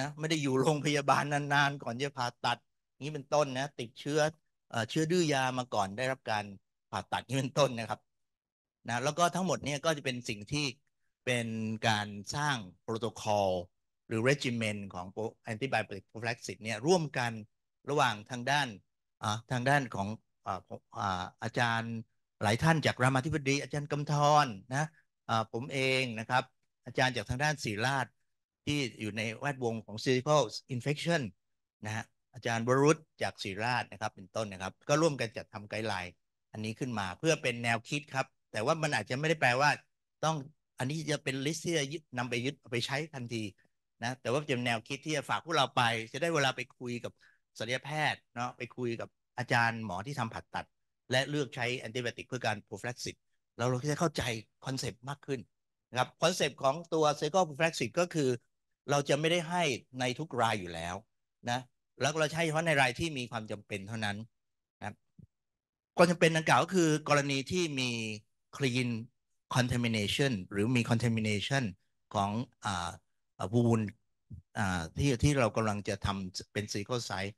นะไม่ได้อยู่โรงพยาบาลนานๆ ก่อนจะผ่าตัดนี้เป็นต้นนะ ติดเชื้อเชื้อดื้อยามาก่อนได้รับการผ่าตัดนี้เป็นต้นนะครับนะแล้วก็ทั้งหมดนี้ก็จะเป็นสิ่งที่เป็นการสร้างโปรโตโคอลหรือเรจิเมนของแอนติบอดีโปร o p h y l a x เนี่ยร่วมกันระหว่างทางด้านทางด้านของอาอาจารย์หลายท่านจากรามาธิบดี อาจารย์กำธรนะผมเองนะครับ อาจารย์จากทางด้านศิริราชที่อยู่ในแวดวงของซ u r g i c a l infection นะฮะอาจารย์วรุษจากศิริราชนะครับ เป็นต้นนะครับ ก็ร่วมกันจัดทำไกด์ไลน์อันนี้ขึ้นมาเพื่อเป็นแนวคิดครับ แต่ว่ามันอาจจะไม่ได้แปลว่าต้องอันนี้จะเป็นลิสต์ที่จะนำไปยึดไปใช้ทันทีนะแต่ว่าจะแนวคิดที่จะฝากพวกเราไป จะได้เวลาไปคุยกับศัลยแพทย์เนาะไปคุยกับอาจารย์หมอที่ทำผ่าตัด และเลือกใช้แอนติบอติกเพื่อการโปรฟลักซิตเราเราจะเข้าใจคอนเซปต์มากขึ้นนะครับคอนเซปต์ของตัวเซโกโปรฟลักซิตก็คือ เราจะไม่ได้ให้ในทุกรายอยู่แล้ว นะ แล้วเราใช้เฉพาะในรายที่มีความจำเป็นเท่านั้นนะความจำเป็นดังกล่าวก็คือ กรณีที่มี clean contamination หรือมี contamination ของวูลที่ที่เรากำลังจะทำเป็นซีโคไซต์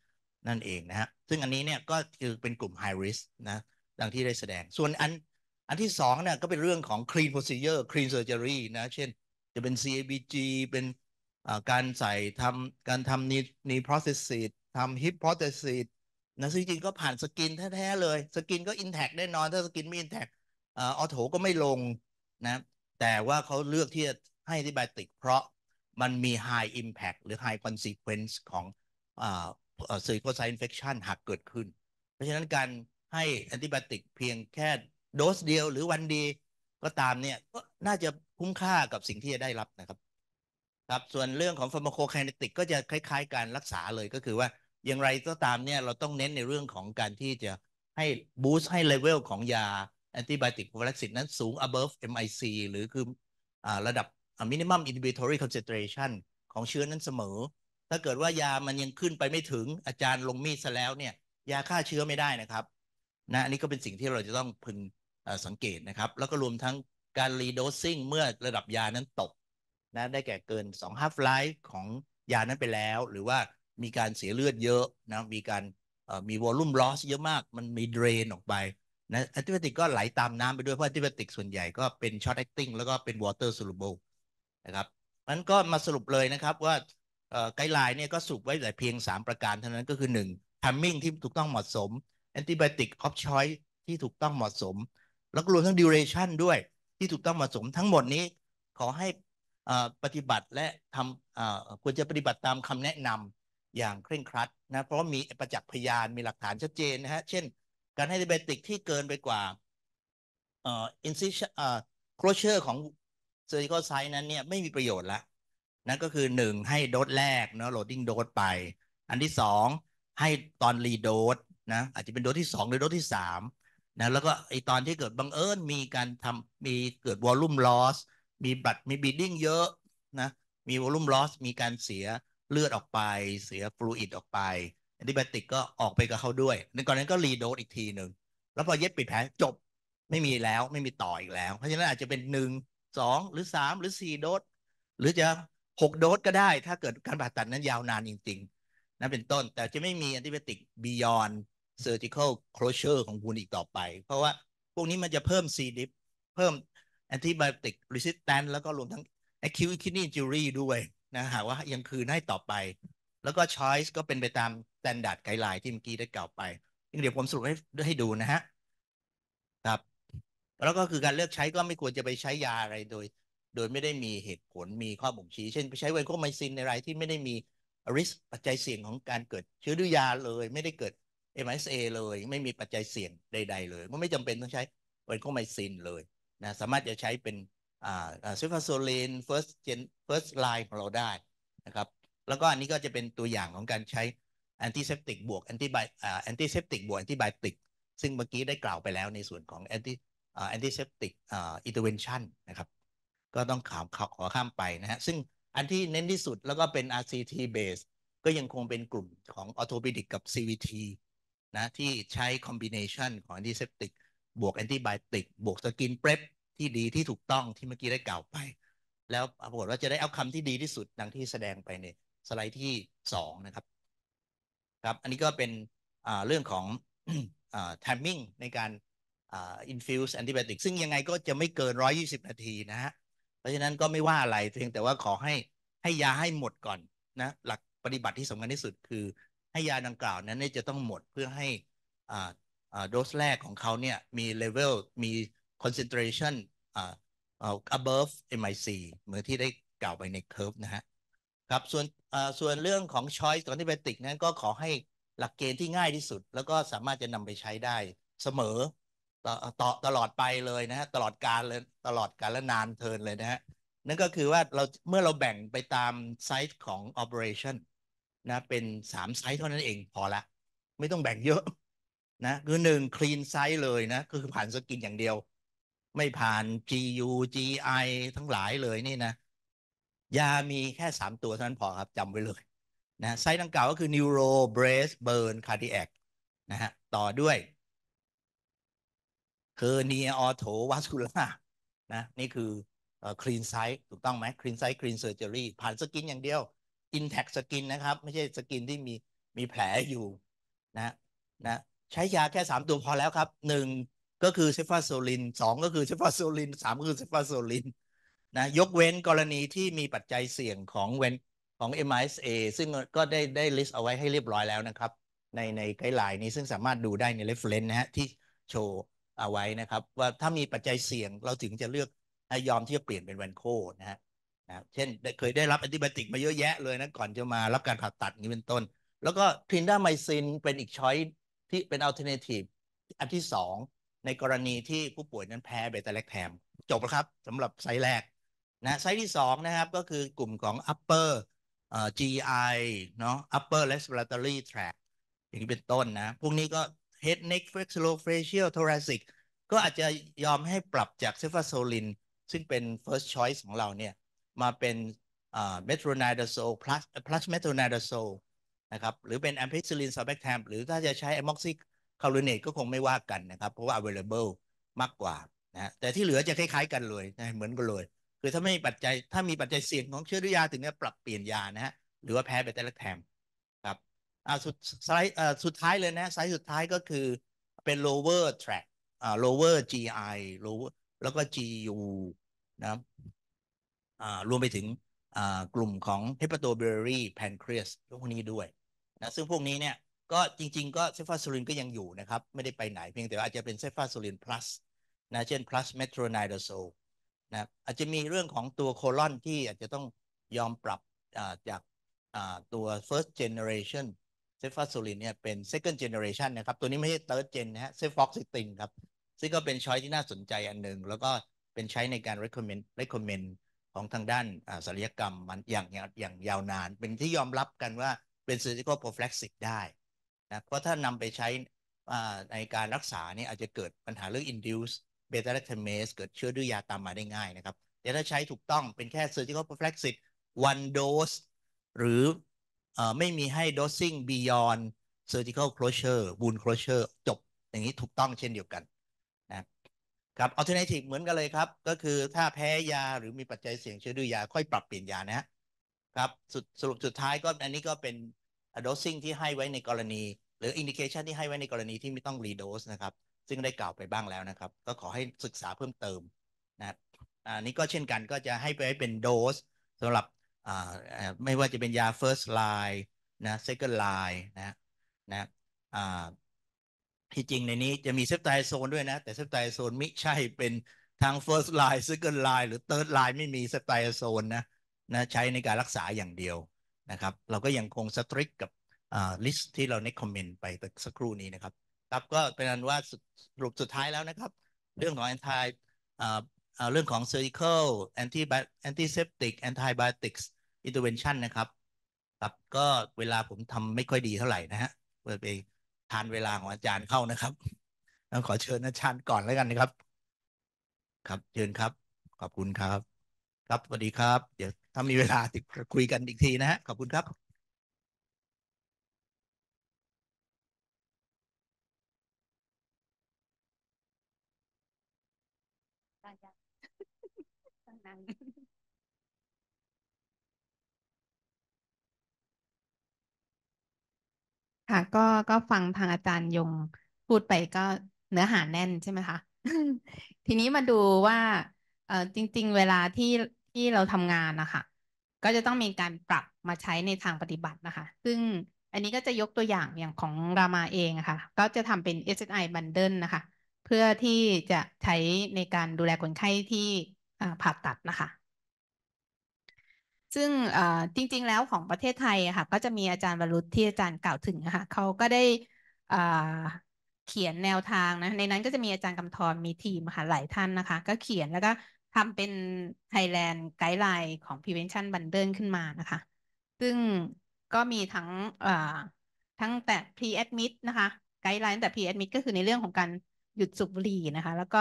นั่นเองนะฮะ ซึ่งอันนี้เนี่ยก็คือเป็นกลุ่ม High Risk นะ ดังที่ได้แสดงส่วนอัน อันที่สองเนี่ยก็เป็นเรื่องของ Clean Procedure Clean Surgery นะเช่นจะเป็น CABG เป็นการใส่ทำการทำนีนีโปรเซสซีดทำฮิปโปรเซสซีดนะ ซึ่งจริงก็ผ่านสกินแท้ ๆ เลย สกินก็อินแทกแน่นอน ถ้าสกินไม่อินแทกออโถก็ไม่ลงนะ แต่ว่าเขาเลือกที่จะให้ที่าบติกเพราะมันมี high impact หรือ high consequence ของซีโคไซ์อินเฟคชันหากเกิดขึ้น เพราะฉะนั้นการให้แอนติบาติกเพียงแค่โดสเดียวหรือวันดี ก็ตามเนี่ย ก็น่าจะคุ้มค่ากับสิ่งที่จะได้รับนะครับครับ ส่วนเรื่องของฟาร์มาโคไคเนติกก็จะคล้ายๆ การรักษาเลยก็คือว่าอย่างไรก็ตามเนี่ยเราต้องเน้นในเรื่องของการที่จะให้บูสต์ให้เลเวลของยาแอนติบาติกโพลักซินนั้นสูง above MIC หรือคืออระดับ minimum inhibitory concentration ของเชื้อนั้นเสมอ ถ้าเกิดว่ายามันยังขึ้นไปไม่ถึงอาจารย์ลงมีดซะแล้วเนี่ย ยาฆ่าเชื้อไม่ได้นะครับนะอันนี้ก็เป็นสิ่งที่เราจะต้องพึงสังเกตนะครับ แล้วก็รวมทั้งการรีโดซิ่งเมื่อระดับยานั้นตกนะได้แก่เกิน 2 half life ของยานั้นไปแล้ว หรือว่ามีการเสียเลือดเยอะนะมีการมีวอลลุ่มลอสเยอะมาก มันมีเดรนออกไปนะแอนติบอติกก็ไหลาตามน้ำไปด้วยเพราะแอนติบอติกส่วนใหญ่ก็เป็นช็อตแอคติ้งแล้วก็เป็นวอเตอร์ซูลโบนะครับมันก็มาสรุปเลยนะครับว่าไกด์ไลน์เนี่ยก็สรุปไว้แต่เพียง 3 ประการเท่านั้นก็คือ1 t มมิ่งที่ถูกต้องเหมาะสมแอนติบ o ติกออฟชอยที่ถูกต้องเหมาะสม แล้วก็รวมทั้งดิเร t ชันด้วยที่ถูกต้องเหมาะสม ทั้งหมดนี้ขอให้ปฏิบัติและทำควรจะปฏิบัติตามคำแนะนำอย่างเคร่งครัดนะเพราะมีประจักษ์พยานมีหลักฐานชัดเจนนะฮะเช่น การให้ไดเบติกที่เกินไปกว่าอินซิชโค i เชอร์ของเซอร์จิคอลไซส์นั้นเนี่ยไม่มีประโยชน์ละ นั่นก็คือหนึ่งให้โดสแรกเนาะโหลดดิ้งโดสไป อันที่สองให้ตอนรีโดสนะอาจจะเป็นโดสที่สองหรือโดสที่สามนะแล้วก็ไอตอนที่เกิดบังเอิญมีการทำมีเกิดวอลลุ่มลอส มีบัตรมีบีดดิ้งเยอะนะ มีวอลลุ่มลอสมีการเสียเลือดออกไปเสียฟลูอิดออกไปแอนติบติกก็ออกไปกับเขาด้วยในกรอนนั้นก็รีโดสอีกทีหนึ่งแล้วพอเย็บปิดแผลจบไม่มีแล้วไม่มีต่ออีกแล้วเพราะฉะนั้นอาจจะเป็นหนึ่งสองหรือสามหรือสี่โดสหรือจะหกโดสก็ได้ ถ้าเกิดการผ่าตัดนั้นยาวนานจริงๆนั่นเป็นต้นแต่จะไม่มีแอนติบิติกบียอนเซอร์ r ิค c ล l ครเชอร์ของคุณอีกต่อไป เพราะว่า พวกนี้มันจะเพิ่มซีดิฟเพิ่มอันติบ o ติกรีส i s t a นแล้วก็รวมทั้งแอคิวคิ d นจ y รีด้วย นะหากว่า ยังคืนให้ต่อไป แล้วก็ช้อยส์ก็เป็นไปตามสแตนดาร์ดไกด์ไลน์ที่เมื่อกี้ได้กล่าวไป เดี๋ยวผมสรุปให้ให้ดูนะฮะแล้วก็คือการเลือกใช้ก็ไม่ควรจะไปใช้ยาอะไรโดย โดยไม่ได้มีเหตุผลมีข้อบ่งชี้เช่นไปใช้ไวโคไมซินในรายที่ไม่ได้มีริสปัจจัยเสี่ยงของการเกิดเชื้อดุ้ยาเลยไม่ได้เกิด MSA เลย ไม่มีปัจจัยเสี่ยงใดๆเลย มันไม่จำเป็นต้องใช้ไวโคไมซินเลยนะสามารถจะใช้เป็นอ่าซิฟาโซเลน first gen first line ของเราได้นะครับแล้วก็อันนี้ก็จะเป็นตัวอย่างของการใช้แอนติเซปติกบวกแอนติายแอนติเซปติกบวกแอนติไบติกซึ่งเมื่อกี้ได้กล่าวไปแล้ว ในส่วนของแอนติแอนติเซปติกอินเตอร์เวนชั่นนะครับ ก็ต้องขามขอข้ามไปนะฮะซึ่งอันที่เน้นที่สุดแล้วก็เป็น RCT base ก็ยังคงเป็นกลุ่มของออโทบิดิกกับ CVT นะ ที่ใช้คอมบิเนชันของแอนติเซปติกบวกแอนติไบติกบวกสกินเปรปที่ดีที่ถูกต้องที่เมื่อกี้ได้กล่าวไป แล้วปรากฏว่าจะได้เอาคำที่ดีที่สุดดังที่แสดงไปในสไลด์ที่ 2 นะครับ ครับ อันนี้ก็เป็นเรื่องของ timing ในการอินฟิวส์แอนติบอติกซึ่งยังไงก็จะไม่เกินร้อยี่สิบนาที นะฮะ เพราะฉะนั้นก็ไม่ว่าอะไรเพียงแต่ว่าขอให้ให้ยาให้หมดก่อนนะ หลักปฏิบัติที่สำคัญที่สุด คือให้ยาดังกล่าวนั้นจะต้องหมดเพื่อให้อ่าโดสแรกของเขาเนี่ยมีเลเวลมีอนเซนทรชันอ่าอ่า above MIC เหมือนที่ได้กล่าวไปในเคอร์ฟนะฮะครับส่วนส่วนเรื่องของชอยส์ e ขอนที่เบติกนั้นก็ขอให้หลักเกณฑ์ที่ง่ายที่สุด แล้วก็สามารถจะนำไปใช้ได้เสมอต่อตลอดไปเลยนะฮะตลอดการเลยตลอดการและนานเทินเลยนะฮะ นั่นก็คือว่าเราเมื่อเราแบ่งไปตามไซส์ของ operation นะ เป็น 3 ไซส์เท่านั้นเองพอละ ไม่ต้องแบ่งเยอะนะคือหนึ่ง clean ไซส์เลยนะคือผ่านสกินอย่างเดียว ไม่ผ่าน GU GI ทั้งหลายเลยนี่นะ ยามีแค่ 3 ตัวเท่านั้นพอครับจำไว้เลยนะไซส์ดังกล่าวก็คือ neuro b r a c e burn cardiac นะฮะต่อด้วยคือร์เนียออโถวัสคูล่านะนี่คือคลีนไซส์ถูกต้องไหมคลีนไซส์คลีนเซอร์เจอรี่ ผ่านสกินอย่างเดียว อินแท็กสกินนะครับ ไม่ใช่สกินที่มีมีแผลอยู่นะนะใช้ยาแค่ 3 ตัวพอแล้วครับ 1 ก็คือเซฟาโซลิน 2 ก็คือเซฟาโซลิน 3 ก็คือเซฟาโซลินนะยกเว้นกรณีที่มีปัจจัยเสี่ยงของเวนของ MISA ซึ่งก็ได้ได้ลิสต์เอาไว้ให้เรียบร้อยแล้วนะครับ ในในไกด์ไลน์นี้ซึ่งสามารถดูได้ในเรฟเลนนะฮะที่โชว์เอาไว้นะครับว่าถ้ามีปัจจัยเสี่ยงเราถึงจะเลือกยอมที่จะเปลี่ยนเป็นแวนโคนะฮะนะเช่นเคยได้รับแอนติบอติกมาเยอะแยะเลยนะก่อนจะมารับการผ่าตัดนี้เป็นต้น แล้วก็ทรินดาไมซินเป็นอีกช้อยที่เป็นอัลเทอร์เนทีฟอันที่สอง ในกรณีที่ผู้ป่วยนั้นแพ้เบต้าแลคแทม จบแล้วครับสำหรับไซ์แรกนะไซส์ที่สองนะครับก็คือกลุ่มของ upper เอ่อ GI เนาะ upper respiratory tract อย่างนี้เป็นต้นนะพวกนี้ก็ head neck maxillofacial thoracic ก็อาจจะยอมให้ปรับจากเซฟาโซลินซึ่งเป็น first choice ของเราเนี่ยมาเป็นเมโทรนิดาโซ plus plus เมโทรนิดาโซนะครับหรือเป็นแอมพิซิลินซับแบคแทมหรือถ้าจะใช้แอมอกซิคาร์เนตก็คงไม่ว่ากันนะครับ เพราะว่า available มากกว่านะแต่ที่เหลือจะคล้าย ๆ กันเลยนะเหมือนกันเลยคือถ้าไม่มีปัจจัยถ้ามีปัจจัยเสี่ยงของเชื้อดุยา ถึงจะปรับเปลี่ยนยานะฮะหรือว่าแพ้เบต้าแลคแทมอ่าสุดสไลด์อ่าสุดท้ายเลยนะไซส์สุดท้ายก็คือเป็น lower track อ่า lower GI lower แล้วก็ GU นะอ่ารวมไปถึงอ่ากลุ่มของ hepatobiliary pancreas พวกนี้ด้วยนะซึ่งพวกนี้เนี่ยก็จริงๆ ก็เซฟาซูลินก็ยังอยู่นะครับ ไม่ได้ไปไหนเพียงแต่ว่าอาจจะเป็นเซฟาซูลิน plus นะเช่น plus metronidazole นะอาจจะมีเรื่องของตัวโคลอน ที่อาจจะต้องยอมปรับจากตัว first generation เซฟาซูลินเนี่ยเป็นเซคันด์เจเนอเรชันะครับ ตัวนี้ไม่ใช่เติร์ดเจนนะฮะเซฟ็อกซิตินครับ ซึ่งก็เป็นช้อยที่น่าสนใจอันหนึ่งแล้วก็เป็นใช้ในการ recommend recommend ของทางด้านศัลยกรรมมันอย่างอย่างยาวนาน เป็นที่ยอมรับกันว่าเป็นเ u อร์ c a l p r o p h y l ก x i ได้ นะเพราะถ้านำไปใช้ในการรักษานี่อาจจะเกิดปัญหาเรื่อง induce beta lactamase เกิดเชื้อดื้อยาตามมาได้ง่ายนะครับแต่ถ้าใช้ถูกต้องเป็นแค่ s u r g i c โ l p โปร h ฟ l a x i one dose หรือ่ไม่มีให้ dosing beyond surgical closure wound closure จบอย่างนี้ถูกต้องเช่นเดียวกันนะครับ alternative เหมือนกันเลยครับ ก็คือถ้าแพ้ยาหรือมีปัจจัยเสี่ยงเชื้อด้วยยาค่อยปรับเปลี่ยนยานะครับสุดสรุปสุดท้ายก็อันนี้ก็เป็น dosing ที่ให้ไว้ในกรณีหรือ indication ที่ให้ไว้ในกรณีที่ไม่ต้อง redose นะครับ ซึ่งได้กล่าวไปบ้างแล้วนะครับ ก็ขอให้ศึกษาเพิ่มเติมนะอันนี้ก็เช่นกันก็จะให้ไปเป็นโดสสำหรับไม่ว่าจะเป็นยา first line นะ second line นะนะที่จริงในนี้จะมีเซปไตโซนด้วยนะ แต่เซปไตโซนไม่ใช่เป็นทาง first line second line หรือ third line ไม่มีเซปไตโซนนะนะ ใช้ในการรักษาอย่างเดียวนะครับ เราก็ยังคงสตริกกับลิสต์ที่เราในคอมเมนต์ไปสักครู่นี้นะครับครับก็เป็นอันว่าสรุปสุดท้ายแล้วนะครับ เรื่องของแอนตี้เรื่องของ surgical anti antiseptic antibiotics นเทอร์เวนชั่นะครับครับก็เวลาผมทำไม่ค่อยดีเท่าไหร่นะฮะเปิดไปทานเวลาของอาจารย์เข้านะครับต้องขอเชิญอาจารย์ก่อนแล้วกันนะครับ ครับเชิญครับ ขอบคุณครับ ครับ สวัสดีครับ เดี๋ยวถ้ามีเวลาติดคุยกันอีกทีนะฮะขอบคุณครับค่ะก็ก็ฟังทางอาจารย์ยงพูดไปก็เนื้อหาแน่นใช่ไหมคะ ทีนี้มาดูว่าเออจริงๆเวลาที่ที่เราทำงานนะคะ ก็จะต้องมีการปรับมาใช้ในทางปฏิบัตินะคะ ซึ่งอันนี้ก็จะยกตัวอย่างอย่างของรามาเองะคะ่ะ ก็จะทำเป็น SSI bundle นะคะ เพื่อที่จะใช้ในการดูแลคนไข้ที่ผ่าตัดนะคะซึ่งจริง ๆ แล้วของประเทศไทยค่ะก็จะมีอาจารย์วรุษที่อาจารย์กล่าวถึงค่ะเขาก็ได้เขียนแนวทางนะในนั้นก็จะมีอาจารย์กำธรมีทีมค่ะหลายท่านนะคะ ก็เขียนแล้วก็ทำเป็น Thailand Guideline ของ Prevention Bundle ขึ้นมานะคะ ซึ่งก็มีทั้งทั้งแต่ Pre-Admit นะคะไกด์ไลน์แต่ Pre-Admit ก็คือในเรื่องของการหยุดสุบหรี่นะคะ แล้วก็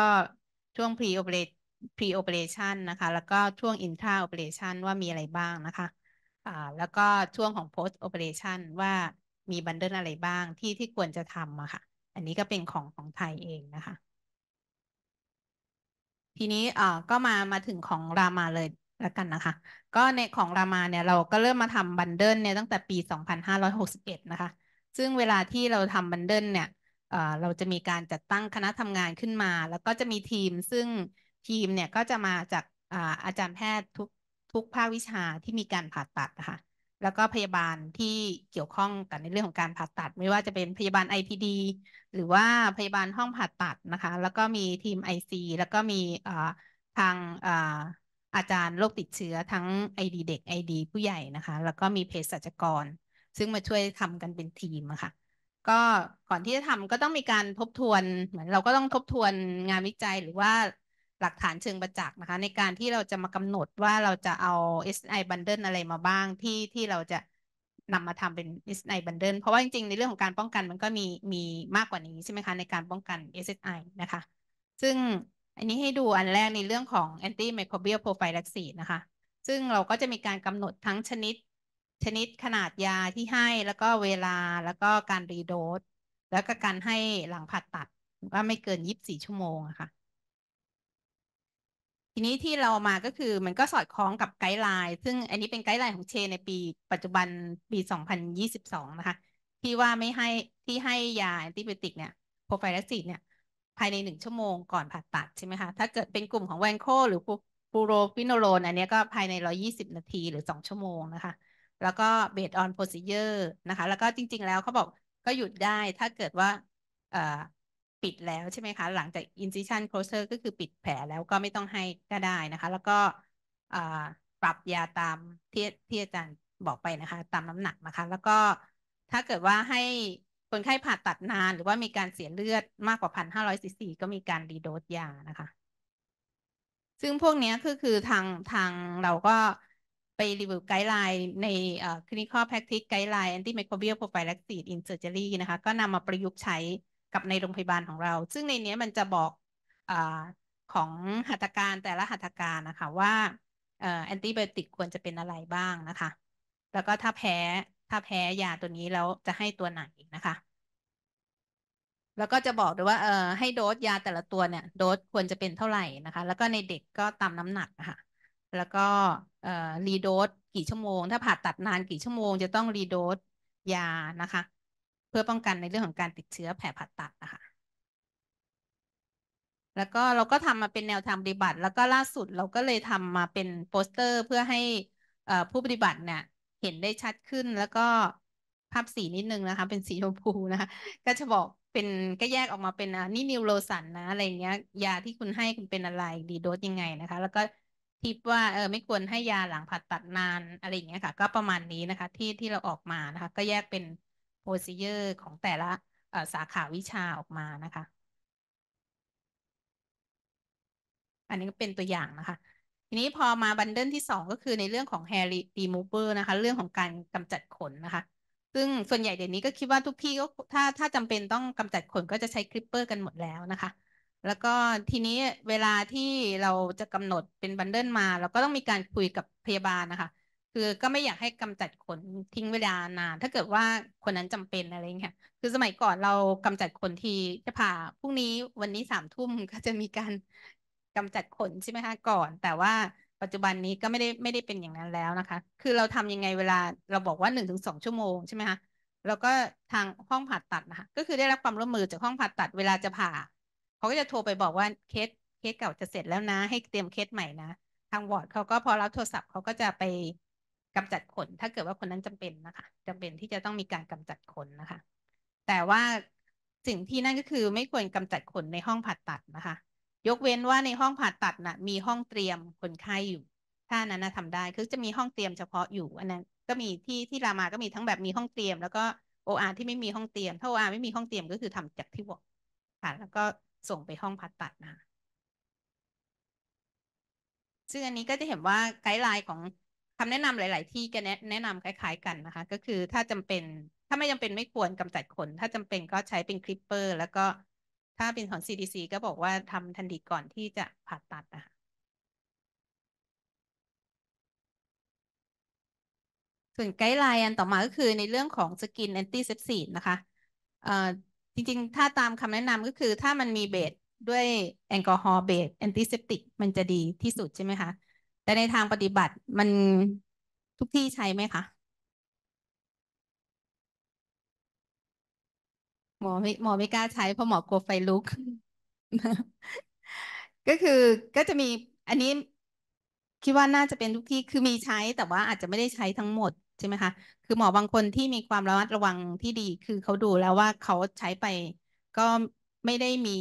ช่วง Pre-Operate pre operation นะคะ แล้วก็ช่วง intra operation ว่ามีอะไรบ้างนะคะ แล้วก็ช่วงของ post operation ว่ามีบันเดิลอะไรบ้างที่ที่ควรจะทำอะค่ะ อันนี้ก็เป็นของของไทยเองนะคะ ทีนี้เอ่อก็มามาถึงของ รามาเลยแล้วกันนะคะ ก็ในของรามาเนี่ยเราก็เริ่มมาทำบันเดิลเนี่ยตั้งแต่ปี 2561 นะคะ ซึ่งเวลาที่เราทำบันเดิลเนี่ย เราจะมีการจัดตั้งคณะทำงานขึ้นมา แล้วก็จะมีทีมซึ่งทีมเนี่ยก็จะมาจากอาอาจารย์แพทย์ทุกทุกภาควิชาที่มีการ ผ่าตัดนะคะ แล้วก็พยาบาลที่เกี่ยวข้องกับในเรื่องของการผ่าตัด ไม่ว่าจะเป็นพยาบาล IPD หรือว่าพยาบาลห้องผ่าตัดนะคะ แล้วก็มีทีม IC แล้วก็มีทางอาจารย์โรคติดเชื้อทั้ง ID เด็ก ID ผู้ใหญ่นะคะ แล้วก็มีเภสัชกร ซึ่งมาช่วยทำกันเป็นทีมะคะ่ะ ก็ก่อนที่จะทำก็ต้องมีการทบทวนเหมือน เราก็ต้องทบทวนงานวิจัยหรือว่าหลักฐานเชิงประจักษ์นะคะ ในการที่เราจะมากำหนดว่าเราจะเอา SI bundle อะไรมาบ้างที่ที่เราจะนำมาทำเป็น SI bundle เพราะว่าจริงๆในเรื่องของการป้องกันมันก็มีมีมากกว่านี้ใช่ไหมคะใน การป้องกัน SSI นะคะ ซึ่งอันนี้ให้ดูอันแรกในเรื่องของ anti microbial prophylaxis นะคะ ซึ่งเราก็จะมีการกำหนดทั้งชนิด ชนิด ขนาดยาที่ให้แล้วก็เวลาแล้วก็การรีโดสแล้วก็การให้หลังผ่าตัด ว่าไม่เกิน24ชั่วโมงะคะ่ะทีนี้ที่เรามาก็คือมันก็สอดคล้องกับไกด์ไลน์ซึ่งอันนี้เป็นไกด์ไลน์ของเชในปีปัจจุบันปี 2022 นะคะ ที่ว่าไม่ให้ที่ให้ยาแอนติบิติกเนี่ยโปรไฟลัสซีเนี่ย ภายในหนึ่งชั่วโมงก่อนผ่าตัดใช่ไหมคะถ้าเกิดเป็นกลุ่มของแวนโคหรือปูโรฟินโลนอันนี้ก็ภายใน 120 นาทีหรือ 2 ชั่วโมงนะคะ แล้วก็เบสออนโพซิเยอร์นะคะ แล้วก็จริง ๆ แล้วเขาบอกก็หยุดได้ถ้าเกิดว่าปิดแล้วใช่ไหมคะ หลังจาก incision closure ก็คือปิดแผลแล้วก็ไม่ต้องให้ก็ได้นะคะ แล้วก็ปรับยาตามที่ที่อาจารย์บอกไปนะคะ ตามน้ำหนักนะคะ แล้วก็ถ้าเกิดว่าให้คนไข้ผ่าตัดนานหรือว่ามีการเสียเลือดมากกว่าพันห้าร้อยซีซีก็มีการ รีโดสยานะคะ ซึ่งพวกนี้ก็คือทางทางเราก็ไปรีวิวไกด์ไลน์ ในคลินิคอลแพคทิสไกด์ไลน์แอนตี้ไมโครเบียลโปรไฟลักซีดอินเซอร์เจอรี่นะคะ ก็นำมาประยุกต์ใช้กับในโรงพยาบาลของเรา ซึ่งในนี้มันจะบอกอของหัตถการแต่ละหัตถการนะคะว่าแอนติไบโอติกควรจะเป็นอะไรบ้างนะคะ แล้วก็ถ้าแพ้ถ้าแพ้ยาตัวนี้แล้วจะให้ตัวไหนนะคะ แล้วก็จะบอกด้วยว่าเออให้โดสยาแต่ละตัวเนี่ยโดสควรจะเป็นเท่าไหร่นะคะ แล้วก็ในเด็กก็ตามน้ำหนักนะคะแล้วก็รีโดสกี่ชั่วโมง ถ้าผ่าตัดนานกี่ชั่วโมงจะต้องรีโดสยานะคะเพื่อป้องกันในเรื่องของการติดเชื้อแผลผ่าตัดนะคะ แล้วก็เราก็ทำมาเป็นแนวทางปฏิบัติ แล้วก็ล่าสุดเราก็เลยทำมาเป็นโปสเตอร์เพื่อให้ผู้ปฏิบัติเนี่ยเห็นได้ชัดขึ้น แล้วก็ภาพสีนิดนึงนะคะ เป็นสีชมพูนะคะก็จะบอกเป็นก็แยกออกมาเป็นนี่นิวโรสันนะอะไรเงี้ยยาที่คุณให้คุณเป็นอะไรดีโดสยังไงนะคะ แล้วก็ทิปว่าเออไม่ควรให้ยาหลังผ่าตัดนานอะไรเงี้ยค่ะ ก็ประมาณนี้นะคะที่ที่เราออกมานะคะก็แยกเป็นโอซิเยอร์ของแต่ละสาขาวิชาออกมานะคะ อันนี้ก็เป็นตัวอย่างนะคะ ทีนี้พอมาบันเดิลที่2ก็คือในเรื่องของ hair remover นะคะ เรื่องของการกำจัดขนนะคะ ซึ่งส่วนใหญ่เดี๋ยวนี้ก็คิดว่าทุกที่ก็ถ้าถ้าจำเป็นต้องกำจัดขนก็จะใช้คลิปเปอร์กันหมดแล้วนะคะ แล้วก็ทีนี้เวลาที่เราจะกำหนดเป็นบันเดิลมา เราก็ต้องมีการคุยกับพยาบาลนะคะคือก็ไม่อยากให้กำจัดคนทิ้งเวลานาน ถ้าเกิดว่าคนนั้นจำเป็นอะไรเงี้ยคือสมัยก่อนเรากำจัดคนทีจะผ่าพรุ่งนี้วันนี้สามทุ่มก็จะมีการกำจัดคนใช่ไหมคะก่อน แต่ว่าปัจจุบันนี้ก็ไม่ได้ไม่ได้เป็นอย่างนั้นแล้วนะคะ คือเราทำยังไงเวลาเราบอกว่าหนึ่งถึงสองชั่วโมงใช่ไหมคะแล้วก็ทางห้องผ่าตัดนะคะ ก็คือได้รับความร่วมมือจากห้องผ่าตัดเวลาจะผ่าเขาก็จะโทรไปบอกว่าเคสเคสเก่าจะเสร็จแล้วนะ ให้เตรียมเคสใหม่นะทางวอร์ดเขาก็พอรับโทรศัพท์เขาก็จะไปกำจัดขนถ้าเกิดว่าคนนั้นจำเป็นนะคะ จำเป็นที่จะต้องมีการกำจัดขนนะคะ แต่ว่าสิ่งที่นั่นก็คือไม่ควรกำจัดขนในห้องผ่าตัดนะคะ ยกเว้นว่าในห้องผ่าตัดนะ่ะมีห้องเตรียมคนไข้อยู่ ถ้านั้นนะทำได้คือจะมีห้องเตรียมเฉพาะอยู่ อันนั้น ก็มีที่ที่รามาก็มีทั้งแบบมีห้องเตรียม แล้วก็โออาที่ไม่มีห้องเตรียมถ้าโออาไม่มีห้องเตรียมก็คือทำจากที่บอกค่ะ แล้วก็ส่งไปห้องผ่าตัดนะ ซึ่งอันนี้ก็จะเห็นว่าไกด์ไลน์ของคำแนะนำหลาย ๆ ที่ก็แนะแนะำคล้าย ๆ กันนะคะ ก็คือถ้าจำเป็นถ้าไม่จำเป็นไม่ควรกำจัดขนถ้าจำเป็นก็ใช้เป็นคลิปเปอร์แล้วก็ถ้าเป็นของ CDC ก็บอกว่าทำทันทีก่อนที่จะผ่าตัดนะคะส่วนไกด์ไลน์อันต่อมาก็คือในเรื่องของสกินแอนตี้เซปซีนนะคะจริง ๆ ถ้าตามคำแนะนำก็คือถ้ามันมีเบสด้วยแอลกอฮอล์เบสแอนติเซปติกมันจะดีที่สุดใช่ไหมคะแต่ในทางปฏิบัติมันทุกที่ใช่ไหมคะหมอไม่หมอไม่กล้าใช้เพราะหมอกลัวไฟลุก ก็คือก็จะมี อันนี้คิดว่าน่าจะเป็นทุกที่คือมีใช้ แต่ว่าอาจจะไม่ได้ใช้ทั้งหมดใช่ไหมคะ คือหมอบางคนที่มีความระมัดระวังที่ดี คือเขาดูแล้วว่าเขาใช้ไป ก็ไม่ได้มี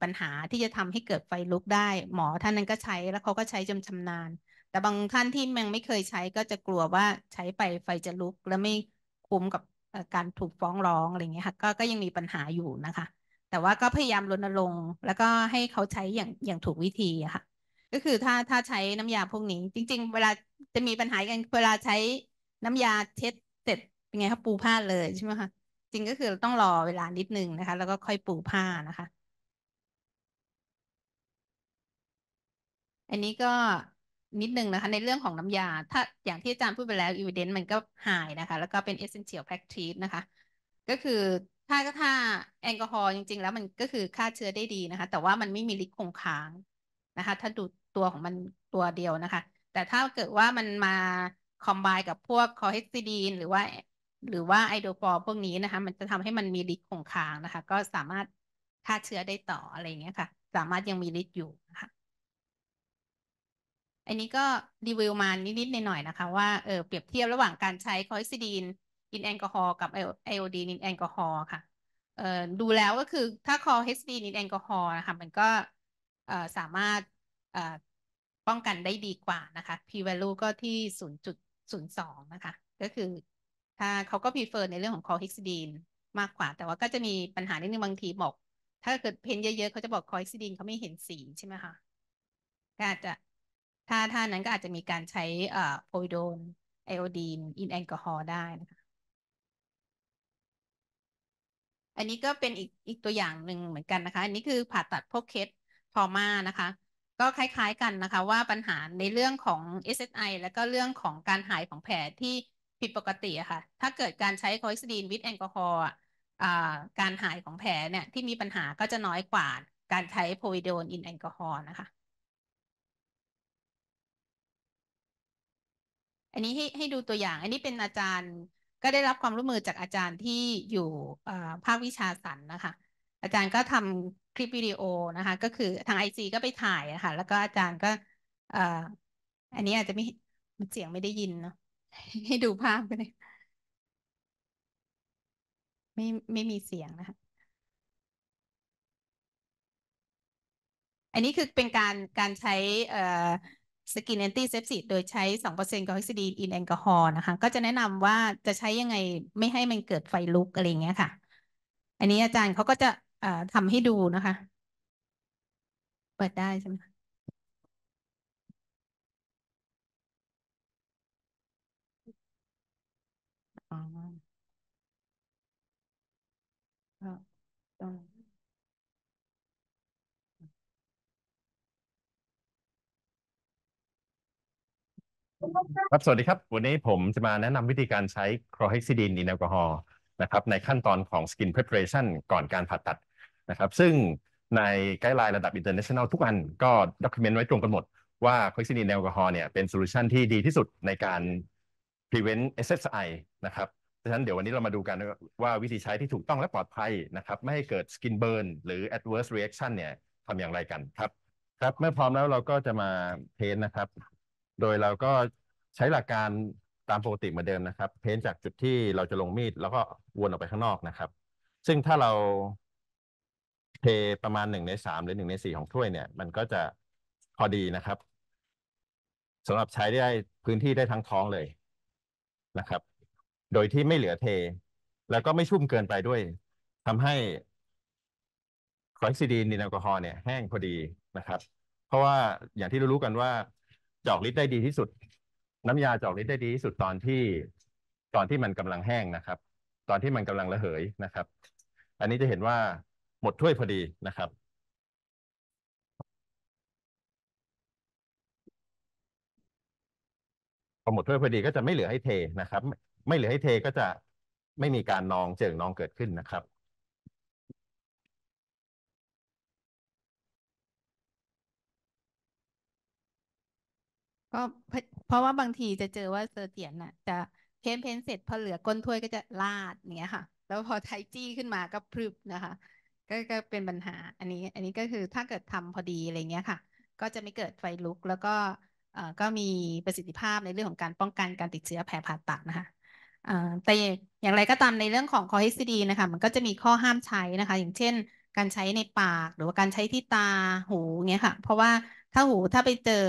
ปัญหาที่จะทำให้เกิดไฟลุกได้ หมอท่านนั้นก็ใช้แล้วเขาก็ใช้จนชานาญแต่บางท่านที่ยังไม่เคยใช้ก็จะกลัวว่าใช้ไปไฟจะลุก แล้วไม่คุ้มกับการถูกฟ้องร้องอะไรเงี้ยค่ะก็ก็ยังมีปัญหาอยู่นะคะ แต่ว่าก็พยายามรณรงค์แล้วก็ให้เขาใช้อย่างอย่างถูกวิธีค่ะ ก็คือถ้าถ้าใช้น้ำยาพวกนี้ จริง ๆ เวลาจะมีปัญหากันเวลาใช้น้ำยาเช็ดเสร็จเป็นไงครับปูผ้าเลยใช่ไหมคะจริงก็คือต้องรอเวลานิดนึงนะคะ แล้วก็ค่อยปูผ้านะคะ อันนี้ก็นิดนึงนะคะ ในเรื่องของน้ำยาถ้าอย่างที่อาจารย์พูดไปแล้ว evidence มันก็หายนะคะ แล้วก็เป็น essential practice นะคะ ก็คือถ้าก็ถ้าแอลกอฮอล์จริงๆ แล้วมันก็คือฆ่าเชื้อได้ดีนะคะ แต่ว่ามันไม่มีฤทธิ์คงค้างนะคะ ถ้าดูตัวของมันตัวเดียวนะคะ แต่ถ้าเกิดว่ามันมาคอมไบกับพวกคอเฮสติดีนหรือว่า หรือว่าไอโดฟอร์พวกนี้นะคะ มันจะทำให้มันมีฤทธิ์คงค้างนะคะ ก็สามารถฆ่าเชื้อได้ต่ออะไรอย่างเงี้ยค่ะ สามารถยังมีฤทธิ์อยู่นะคะอันนี้ก็รีวิวมานิดๆหน่อยๆนะคะ ว่าเออเปรียบเทียบระหว่างการใช้คอซิดีนอินแอลกอฮอล์กับไอโอดีนอินแอลกอฮอล์ค่ะเออดูแล้วก็คือถ้าคอเฮสดีนอินแอลกอฮอล์นะคะมันก็เออสามารถเออป้องกันได้ดีกว่านะคะ p value ก็ที่ 0.02นย์สองนะคะ ก็คือถ้าเขาก็ prefer ในเรื่องของคอเฮสดีนมากกว่า แต่ว่าก็จะมีปัญหานิดนึงบางทีบอก ถ้าเกิดเพนเยอะๆเขาจะบอกคอเฮสดีนเขาไม่เห็นสีใช่ไหมคะก็อาจจะถ้าถ้านั้นก็อาจจะมีการใช้เอ่อโพลิโดนไอโอดีนอินแอลกอฮอล์ได้นะคะ อันนี้ก็เป็นอีกอีกตัวอย่างหนึ่งเหมือนกันนะคะ อันนี้คือผ่าตัดพวกเคสพอมานะคะ ก็คล้ายๆกันนะคะว่าปัญหาในเรื่องของ SSI แล้วก็เรื่องของการหายของแผลที่ผิดปกติะค่ะ ถ้าเกิดการใช้คอเอ็กดีนวิตแอลกอฮอล์การหายของแผลเนี่ยที่มีปัญหาก็จะน้อยกว่าการใช้โพวิโดนอินแอลกอฮอล์นะคะอันนี้ให้ให้ดูตัวอย่าง อันนี้เป็นอาจารย์ก็ได้รับความร่วมมือจากอาจารย์ที่อยู่ภาควิชาสันนะคะ อาจารย์ก็ทำคลิปวิดีโอนะคะ ก็คือทางไอซีก็ไปถ่ายนะคะ แล้วก็อาจารย์ก็ อันนี้อาจจะไม่เสียงไม่ได้ยินเนาะให้ดูภาพกันเลย ไม่ไม่มีเสียงนะคะ อันนี้คือเป็นการการใช้สกินแอนตี้เซฟซิดโดยใช้2%ของเอดีนอินแอลกอฮอล์นะคะ ก็จะแนะนำว่าจะใช้ยังไงไม่ให้มันเกิดไฟลุกอะไรเงี้ยค่ะ อันนี้อาจารย์เขาก็จะทำให้ดูนะคะ เปิดได้ใช่ไหมอ๋อต้องครับสวัสดีครับ วันนี้ผมจะมาแนะนำวิธีการใช้คลอเฮกซิดินอินแอลกอฮอล์นะครับ ในขั้นตอนของ Skin Preparation ก่อนการผ่าตัดนะครับ ซึ่งในไกด์ไลน์ระดับ International ทุกอันก็ด็อกิเมนต์ไว้ตรงกันหมดว่าคลอเฮกซิดินอินแอลกอฮอล์เนี่ยเป็นโซลูชันที่ดีที่สุดในการ prevent SSI นะครับดังนั้นเดี๋ยววันนี้เรามาดูกันว่าวิธีใช้ที่ถูกต้องและปลอดภัยนะครับ ไม่ให้เกิดสกินเบิร์นหรือ adverse reaction เนี่ยทำอย่างไรกันครับครับเมื่อพร้อมแล้วเราก็จะมาเทสนะครับโดยเราก็ใช้หลักการตามปกติเหมือนเดิมนะครับ เพ้นจากจุดที่เราจะลงมีด แล้วก็วนออกไปข้างนอกนะครับ ซึ่งถ้าเราเทประมาณหนึ่งในสามหรือหนึ่งในสี่ของถ้วยเนี่ย มันก็จะพอดีนะครับสำหรับใช้ได้พื้นที่ได้ทั้งท้องเลยนะครับ โดยที่ไม่เหลือเท แล้วก็ไม่ชุ่มเกินไปด้วยทำให้คลอซิดีนดินแอลกอฮอล์เนี่ยแห้งพอดีนะครับ เพราะว่าอย่างที่รู้กันว่าจอกฤทธิ์ได้ดีที่สุดน้ำยาจอกฤทธิ์ได้ดีที่สุดตอนที่ตอนที่มันกำลังแห้งนะครับ ตอนที่มันกำลังระเหยนะครับ อันนี้จะเห็นว่าหมดถ้วยพอดีนะครับพอหมดถ้วยพอดีก็จะไม่เหลือให้เทนะครับ ไม่เหลือให้เทก็จะไม่มีการนองเจิ่งนองเกิดขึ้นนะครับก็เพราะว่าบางทีจะเจอว่าเซอร์เตียนน่ะ จะเพ้นเพ้นเสร็จพอเหลือก้นถ้วยก็จะลาดเนี้ยค่ะ แล้วพอไทจี้ขึ้นมาก็พรึบนะคะ ก็ก็เป็นปัญหาอันนี้ อันนี้ก็คือถ้าเกิดทำพอดีอะไรเงี้ยค่ะ ก็จะไม่เกิดไฟลุกแล้วก็เอ่อก็มีประสิทธิภาพในเรื่องของการป้องกันการติดเชื้อแผลผ่าตัดนะคะแต่อย่างไรก็ตามในเรื่องของคอเฮสดีนะคะ มันก็จะมีข้อห้ามใช้นะคะ อย่างเช่น การใช้ในปากหรือว่าการใช้ที่ตาหูเงี้ยค่ะ เพราะว่าถ้าหูถ้าไปเจอ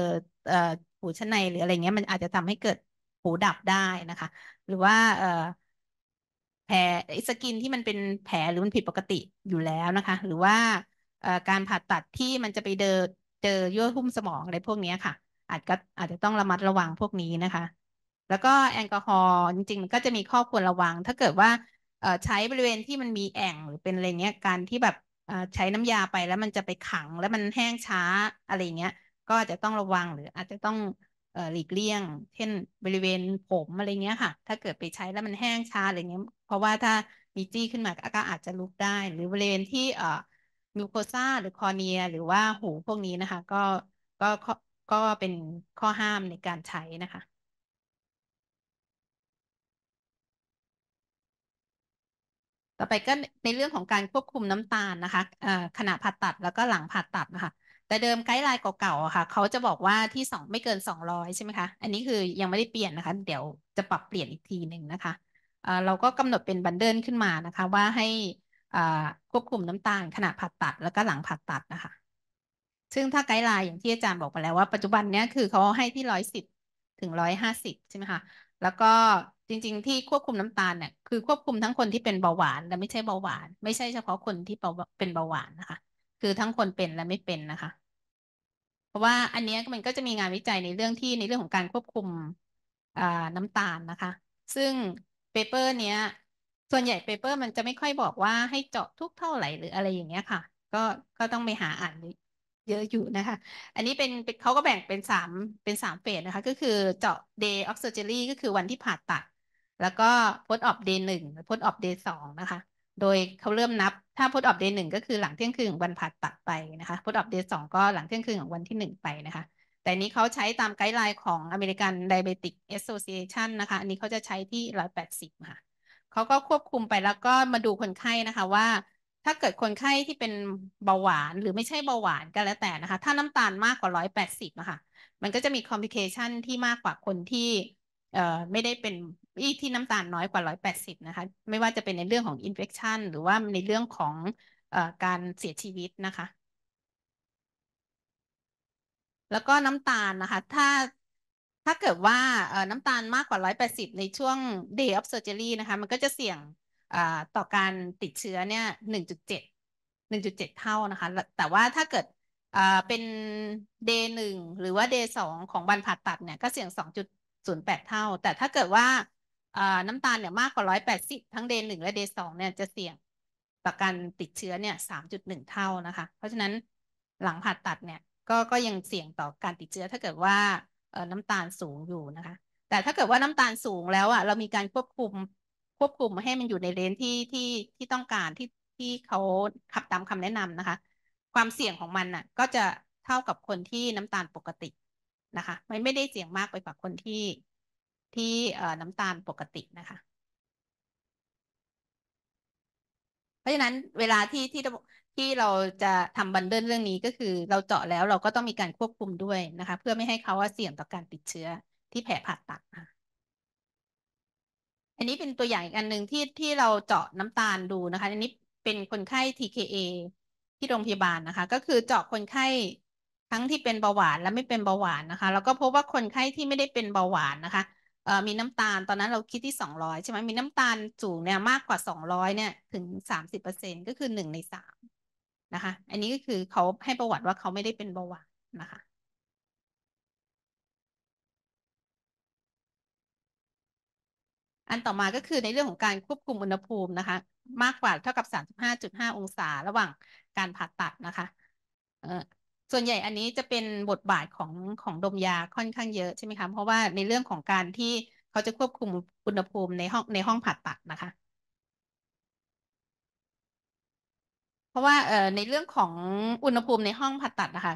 หูชั้นในหรืออะไรเงี้ยมันอาจจะทำให้เกิดหูดับได้นะคะ หรือว่าเอ่อแผลสกินที่มันเป็นแผลหรือมันผิดปกติอยู่แล้วนะคะ หรือว่าการผ่าตัดที่มันจะไปเดอเจอยั่อหุ้มสมองอะไรพวกนี้ค่ะ อาจก็อาจจะต้องระมัดระวังพวกนี้นะคะ แล้วก็แอลกอฮอล์จริงๆก็จะมีข้อควรระวัง ถ้าเกิดว่าใช้บริเวณที่มันมีแอ่งหรือเป็นอะไรเงี้ย การที่แบบใช้น้ำยาไปแล้วมันจะไปขังแล้วมันแห้งช้าอะไรเงี้ยก็อาจจะต้องระวังหรืออาจจะต้องหลีกเลี่ยง เช่นบริเวณผมอะไรเงี้ยค่ะ ถ้าเกิดไปใช้แล้วมันแห้งช้าอะไรเงี้ยเพราะว่าถ้ามีจี้ขึ้นมาก็อาจจะลุกได้ หรือบริเวณที่เอ่อมิวโคซ่าหรือคอเนียหรือว่าหูพวกนี้นะคะ ก็ก็ก็เป็นข้อห้ามในการใช้นะคะ ต่อไปก็ในเรื่องของการควบคุมน้ำตาลนะคะขณะผ่าตัดแล้วก็หลังผ่าตัดนะคะแต่เดิม ไกด์ไลน์เก่าๆค่ะ เขาจะบอกว่าที่สองไม่เกินสองร้อยใช่ไหมคะ อันนี้คือยังไม่ได้เปลี่ยนนะคะ เดี๋ยวจะปรับเปลี่ยนอีกทีหนึ่งนะคะ เราก็กำหนดเป็นบันเดิลขึ้นมานะคะ ว่าให้ควบคุมน้ำตาล ขณะผ่าตัดแล้วก็หลังผ่าตัดนะคะ ซึ่งถ้าไกด์ไลน์อย่างที่อาจารย์บอกไปแล้วว่าปัจจุบันเนี้ยคือเขาให้ที่ร้อยสิบถึงร้อยห้าสิบใช่ไหมคะ แล้วก็จริง ๆ ที่ควบคุมน้ำตาลเนี่ยคือ ควบคุมทั้งคนที่เป็นเบาหวาน และไม่ใช่เบาหวาน ไม่ใช่เฉพาะคนที่เป็นเบาหวานนะคะคือทั้งคนเป็นและไม่เป็นนะคะ เพราะว่าอันนี้มันก็จะมีงานวิจัยในเรื่องที่ในเรื่องของการควบคุมน้ำตาลนะคะ ซึ่งเปเปอร์ เนี้ย ส่วนใหญ่เปเปอร์มันจะไม่ค่อยบอกว่าให้เจาะทุกเท่าไหร่หรืออะไรอย่างเงี้ยค่ะ ก็ก็ต้องไปหาอ่านเยอะอยู่นะคะ อันนี้เป็นเขาก็แบ่งเป็นสามเป็นสามเฟสนะคะ ก็คือเจาะ day of surgery ก็คือวันที่ผ่าตัด แล้วก็ post op day หนึ่ง post op day สองนะคะโดยเขาเริ่มนับถ้าพุทอัปเดตหนึ่งก็คือหลังเที่ยงคืนของวันผ่าตัดไปนะคะพุทอัปเดตสองก็หลังเที่ยงคืนของวันที่หนึ่งไปนะคะแต่นี้เขาใช้ตามไกด์ไลน์ของ American Diabetic Association นะคะอันนี้เขาจะใช้ที่ร้อยแปดสิบค่ะเขาก็ควบคุมไปแล้วก็มาดูคนไข้นะคะว่า ถ้าเกิดคนไข้ที่เป็นเบาหวานหรือไม่ใช่เบาหวานก็แล้วแต่นะคะ ถ้าน้ำตาลมากกว่าร้อยแปดสิบนะคะมันก็จะมีคอมพิเคชันที่มากกว่าคนที่ไม่ได้เป็นที่น้ำตาลน้อยกว่า 180 นะคะ ไม่ว่าจะเป็นในเรื่องของอินเฟคชันหรือว่าในเรื่องของการเสียชีวิตนะคะ แล้วก็น้ำตาลนะคะ ถ้าถ้าเกิดว่าน้ำตาลมากกว่า180ในช่วง day of surgery นะคะ มันก็จะเสี่ยงต่อการติดเชื้อเนี่ย1.7 1.7เท่านะคะ แต่ว่าถ้าเกิดเป็น day 1หรือว่า day 2ของวันผ่าตัดเนี่ยก็เสี่ยง0.08 เท่า แต่ถ้าเกิดว่าน้ำตาลเนี่ยมากกว่า 180 ทั้งเดยหนึ่งและเดน์สองเนี่ยจะเสี่ยงต่อการติดเชื้อเนี่ย 3.1 เท่านะคะ เพราะฉะนั้นหลังผ่าตัดเนี่ยก็ก็ยังเสี่ยงต่อการติดเชื้อถ้าเกิดว่าน้ำตาลสูงอยู่นะคะ แต่ถ้าเกิดว่าน้ำตาลสูงแล้วอ่ะเรามีการควบคุมควบคุมให้มันอยู่ในเลนที่ที่ที่ต้องการที่ที่เขาขับตามคำแนะนำนะคะ ความเสี่ยงของมันอ่ะก็จะเท่ากับคนที่น้ำตาลปกตินะคะไม่ไม่ได้เสี่ยงมากไปกว่าคนที่ที่น้ำตาลปกตินะคะ เพราะฉะนั้นเวลาที่ที่ที่เราจะทำบันเดิลเรื่องนี้ก็คือเราเจาะแล้วเราก็ต้องมีการควบคุมด้วยนะคะ เพื่อไม่ให้เขาว่าเสี่ยงต่อการติดเชื้อที่แผลผ่าตัดนะอันนี้เป็นตัวอย่างอีกอันหนึ่งที่ที่เราเจาะน้ำตาลดูนะคะ อันนี้เป็นคนไข้ TKA ที่โรงพยาบาลนะคะ ก็คือเจาะคนไข้ทั้งที่เป็นเบาหวานและไม่เป็นเบาหวานนะคะแล้วก็พบว่าคนไข้ที่ไม่ได้เป็นเบาหวานนะคะมีน้ำตาลตอนนั้นเราคิดที่200ใช่ไหมมีน้ำตาลสูงเนี่ยมากกว่า200เนี่ยถึง30%ก็คือ1ใน3นะคะ อันนี้ก็คือเขาให้ประวัติว่าเขาไม่ได้เป็นเบาหวานนะคะ อันต่อมาก็คือในเรื่องของการควบคุมอุณหภูมินะคะ มากกว่า เท่ากับ35.5องศา ระหว่างการผ่าตัดนะคะส่วนใหญ่อันนี้จะเป็นบทบาทของของดมยาค่อนข้างเยอะใช่ไหมคะเพราะว่าในเรื่องของการที่เขาจะควบคุมอุณหภูมิในห้องในห้องผ่าตัดนะคะ เพราะว่าเอ่อในเรื่องของอุณหภูมิในห้องผ่าตัดนะคะ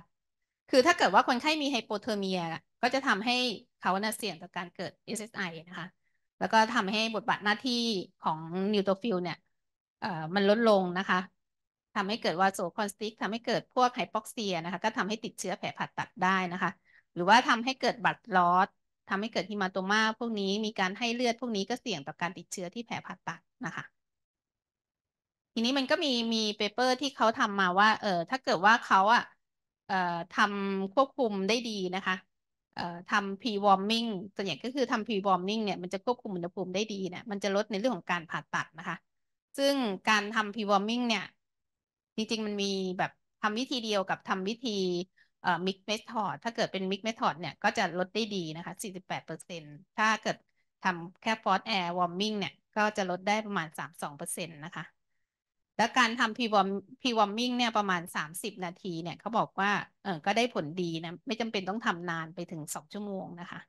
คือถ้าเกิดว่าคนไข้มีไฮโปเทอร์เมียก็จะทำให้เขาเสี่ยงต่อการเกิด SSI นะคะ แล้วก็ทำให้บทบาทหน้าที่ของนิวโตฟิลเนี่ยเอ่อมันลดลงนะคะทำให้เกิดวาโซคอนสติกทำให้เกิดพวกไฮปอกเซียนะคะ ก็ทำให้ติดเชื้อแผลผ่าตัดได้นะคะ หรือว่าทำให้เกิดบัตรลอด ทำให้เกิดฮิมาโตมา พวกนี้มีการให้เลือดพวกนี้ก็เสี่ยงต่อการติดเชื้อที่แผลผ่าตัดนะคะ ทีนี้มันก็มีมีเปเปอร์ที่เขาทำมาว่าเออถ้าเกิดว่าเขาอะเอ่อทำควบคุมได้ดีนะคะเอ่อทำีวอร์มมิ่งส่วนใหญ่ก็คือทำีวอร์มมิ่งเนี่ยมันจะควบคุมอุณหภูมิได้ดีเนี่ยมันจะลดในเรื่องของการผ่าตัดนะคะ ซึ่งการทำพรีวอร์มมิ่งเนี่ยจริงๆ มันมีแบบทำวิธีเดียวกับทำวิธีเอ่อมิกเมทอดถ้าเกิดเป็นมิกเมทอดเนี่ย ก็จะลดได้ดีนะคะ 48%ถ้าเกิดทำแค่ฟอสแอร์วอร์มิ่งเนี่ย ก็จะลดได้ประมาณ 32%นะคะ แล้วการทำพีวอมพีวอมมิ่งเนี่ย ประมาณ 30 นาที เนี่ยเขาบอกว่า เออก็ได้ผลดีนะ ไม่จำเป็นต้องทำนานไปถึง 2 ชั่วโมงนะคะ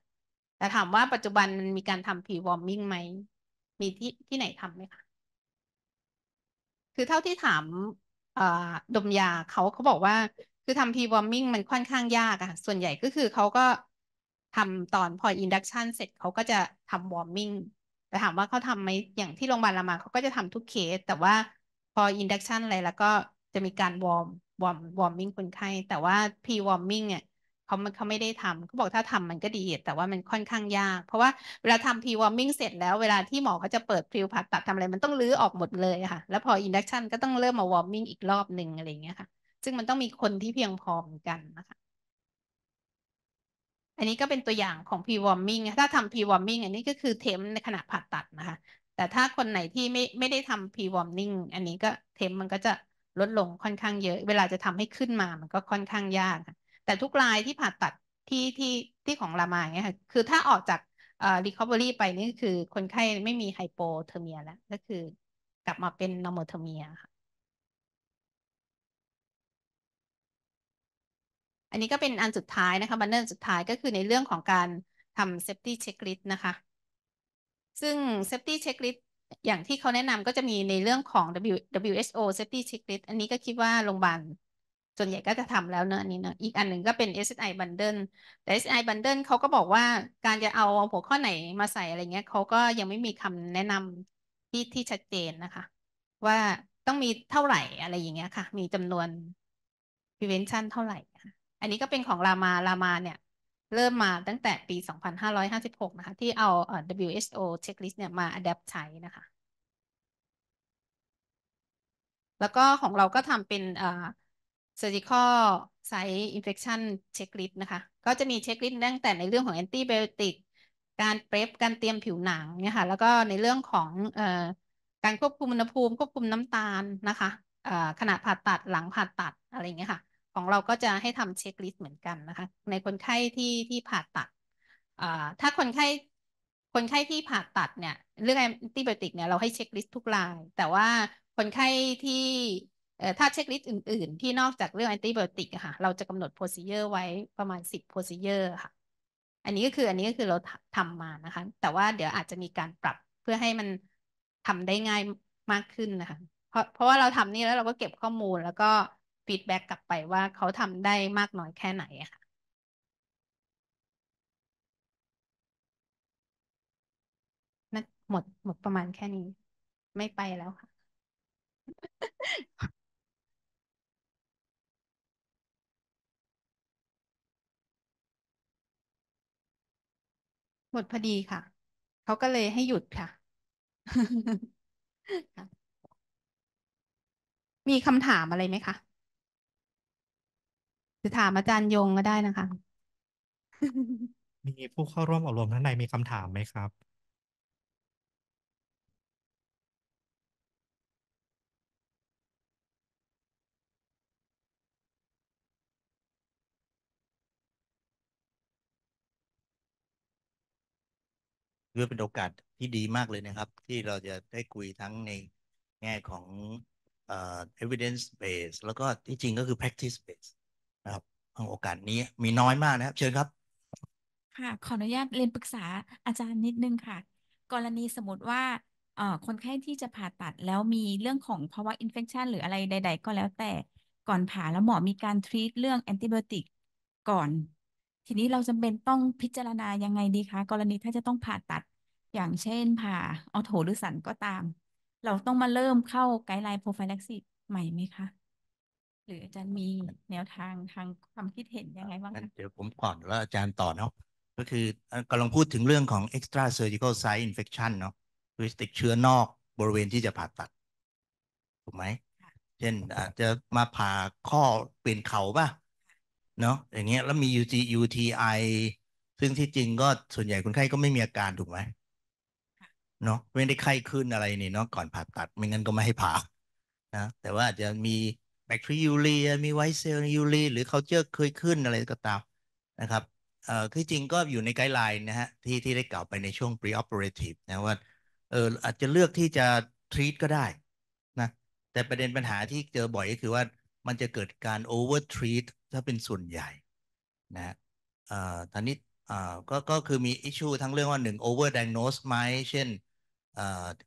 แต่ถามว่าปัจจุบันมันมีการทำพีวอมมิ่งไหม มีที่ที่ไหนทำไหมคะ คือเท่าที่ถามดมยาเขาเขาบอกว่าคือทำพีวอร์มิ่งมันค่อนข้างยากอะส่วนใหญ่ก็คือเขาก็ทำตอนพออินดักชันเสร็จเขาก็จะทำวอร์มิ่งแต่ถามว่าเขาทำไหมอย่างที่โรงพยาบาลรามาเขาก็จะทำทุกเคส แต่ว่าพออินดักชันอะไร แล้วก็จะมีการวอร์มวอร์มวอร์มมิ่งคนไข้ แต่ว่าพีวอร์มมิ่งเนี่ยเขาเขาไม่ได้ทำเขาบอกถ้าทำมันก็ดี แต่ว่ามันค่อนข้างยาก เพราะว่าเวลาทำพีวอร์มิ่งเสร็จแล้ว เวลาที่หมอเขาจะเปิดพิวผ่าตัดทำอะไร มันต้องรื้อออกหมดเลยค่ะ แล้วพออินดักชันก็ต้องเริ่มมาวอร์มิ่งอีกรอบหนึ่งอะไรอย่างเงี้ยค่ะ ซึ่งมันต้องมีคนที่เพียงพอเหมือนกันนะคะ อันนี้ก็เป็นตัวอย่างของ pre-warming ถ้าทำ pre-warming อันนี้ก็คือเทมในขณะผ่าตัดนะคะ แต่ถ้าคนไหนที่ไม่ไม่ได้ทำ pre-warming อันนี้ก็เทมมันก็จะลดลงค่อนข้างเยอะ เวลาจะทำให้ขึ้นมามันก็ค่อนข้างยากแต่ทุกรายที่ผ่าตัดที่ที่ ที่ของรามาเนี่ยค่ะ คือถ้าออกจากเอ่อ recovery ไปนี่คือคนไข้ไม่มีไฮโปเทอร์เมียแล้วก็คือกลับมาเป็นอร์มอลเทอร์เมียค่ะ อันนี้ก็เป็นอันสุดท้ายนะคะบันเนอร์สุดท้ายก็คือในเรื่องของการทำ safety checklist นะคะ ซึ่ง safety checklist อย่างที่เขาแนะนำก็จะมีในเรื่องของ WHO safety checklist อันนี้ก็คิดว่าโรงพยาบาลส่วนใหญ่ก็จะทำแล้วเนอะอันนี้เนอะอีกอันหนึ่งก็เป็น SSI bundle แต่ SSI bundle เขาก็บอกว่าการจะเอาหัวข้อไหนมาใส่อะไรเงี้ยเขาก็ยังไม่มีคำแนะนำที่ที่ชัดเจนนะคะ ว่าต้องมีเท่าไหร่อะไรอย่างเงี้ยค่ะ มีจำนวน prevention เท่าไหร่ อันนี้ก็เป็นของรามา รามาเนี่ย เริ่มมาตั้งแต่ปี 2556 นะคะ ที่เอา WHO checklist เนี่ยมา adapt ใช้นะคะ แล้วก็ของเราก็ทำเป็นอ่า surgical site infection checklist นะคะก็จะมีเช็คลิสต์ตั้งแต่ในเรื่องของแอนต้ไบโอติกการเปรฟการเตรียมผิวหนังเนี่ยค่ะ แล้วก็ในเรื่องของ เอ่อ การควบคุมอุณหภูมิควบคุมน้ำตาลนะคะเอ่อขณะผ่าตัดหลังผ่าตัดอะไรอย่างเงี้ยค่ะของเราก็จะให้ทำเช็คลิสต์เหมือนกันนะคะ ในคนไข้ที่ที่ผ่าตัดอ่ถ้าคนไข้ คนไข้ที่ผ่าตัดเนี่ยเรื่องแอนติบอติกเนี่ยเราให้เช็คลิสต์ทุกรายแต่ว่าคนไข้ที่ถ้าเช็คลิสต์อื่นๆ ที่นอกจากเรื่องแอนติบอติกค่ะ เราจะกำหนดโพซิเยอร์ไว้ประมาณ 10โพซิเยอร์ค่ะ อันนี้ก็คือ อันนี้ก็คือเราทำมานะคะ แต่ว่าเดี๋ยวอาจจะมีการปรับเพื่อให้มันทำได้ง่ายมากขึ้นนะคะ เพราะเพราะว่าเราทำนี่แล้วเราก็เก็บข้อมูลแล้วก็ฟีดแบ็กกลับไปว่าเขาทำได้มากน้อยแค่ไหนค่ะ หมดหมดประมาณแค่นี้ ไม่ไปแล้วค่ะหมดพอดีค่ะ เขาก็เลยให้หยุดค่ะ มีคำถามอะไรไหมคะ จะถามอาจารย์ยงก็ได้นะคะ มีผู้เข้าร่วมอบรมท่านใดมีคำถามไหมครับพื่อเป็นโอกาสที่ดีมากเลยนะครับ ที่เราจะได้คุยทั้งในแง่ของเอ่อ v i d e n c e base แล้วก็ที่จริงก็คือ practice base นะครับโอกาสนี้มีน้อยมากนะครับ เชิญครับค่ะขออนุญาตเรียนปรึกษาอาจารย์นิดนึงค่ะ กรณีสมมติว่าเอ่อคนไข้ที่จะผ่าตัดแล้วมีเรื่องของภาวะอินเฟคชันหรืออะไรใด ๆ ก็แล้วแต่ก่อนผ่าแล้วหมอมีการทรีตเรื่องแอนติบ o อติกก่อนทีนี้เราจำเป็นต้องพิจารณายังไงดีคะ กรณีถ้าจะต้องผ่าตัดอย่างเช่นผ่าออโถหรือสันก็ตาม เราต้องมาเริ่มเข้าไกด์ไลน์โปรไฟลักซิสใหม่ไหมคะ หรืออาจารย์มีแนวทางทางความคิดเห็นยังไงบ้างคะเดี๋ยวผมก่อนแล้วอาจารย์ต่อเนาะก็คือกำลังพูดถึงเรื่องของ extra surgical site infection เนาะคือติดเชื้อนอก บริเวณที่จะผ่าตัดถูกไหมเช่นอาจจะมาผ่าข้อเปลี่ยนเข่าป่ะเนาะอย่างเงี้ยแล้วมี UT UTI ซึ่งที่จริงก็ส่วนใหญ่คนไข้ก็ไม่มีอาการถูกไหมเนาะไม่ได้ไข้ขึ้นอะไรนี่เนาะก่อนผ่าตัดไม่งั้นก็ไม่ให้ผ่า นะ แต่ว่าอาจจะมีแบคทีเรียมีไวเซลยูรีหรือเขาเจอเคยขึ้นอะไรก็ตามนะครับเอ่อที่จริงก็อยู่ในไกด์ไลน์นะฮะ ที่ที่ได้กล่าวไปในช่วง pre-operative นะว่า เอออาจจะเลือกที่จะทรีตก็ได้ นะ แต่ประเด็นปัญหาที่เจอบ่อยก็คือว่ามันจะเกิดการ over treat ถ้าเป็นส่วนใหญ่นะท่าตอนนี้ก็ก็คือมีอิชชูทั้งเรื่องว่าหนึ่งโอเวอร์ดิโนสไหมเช่น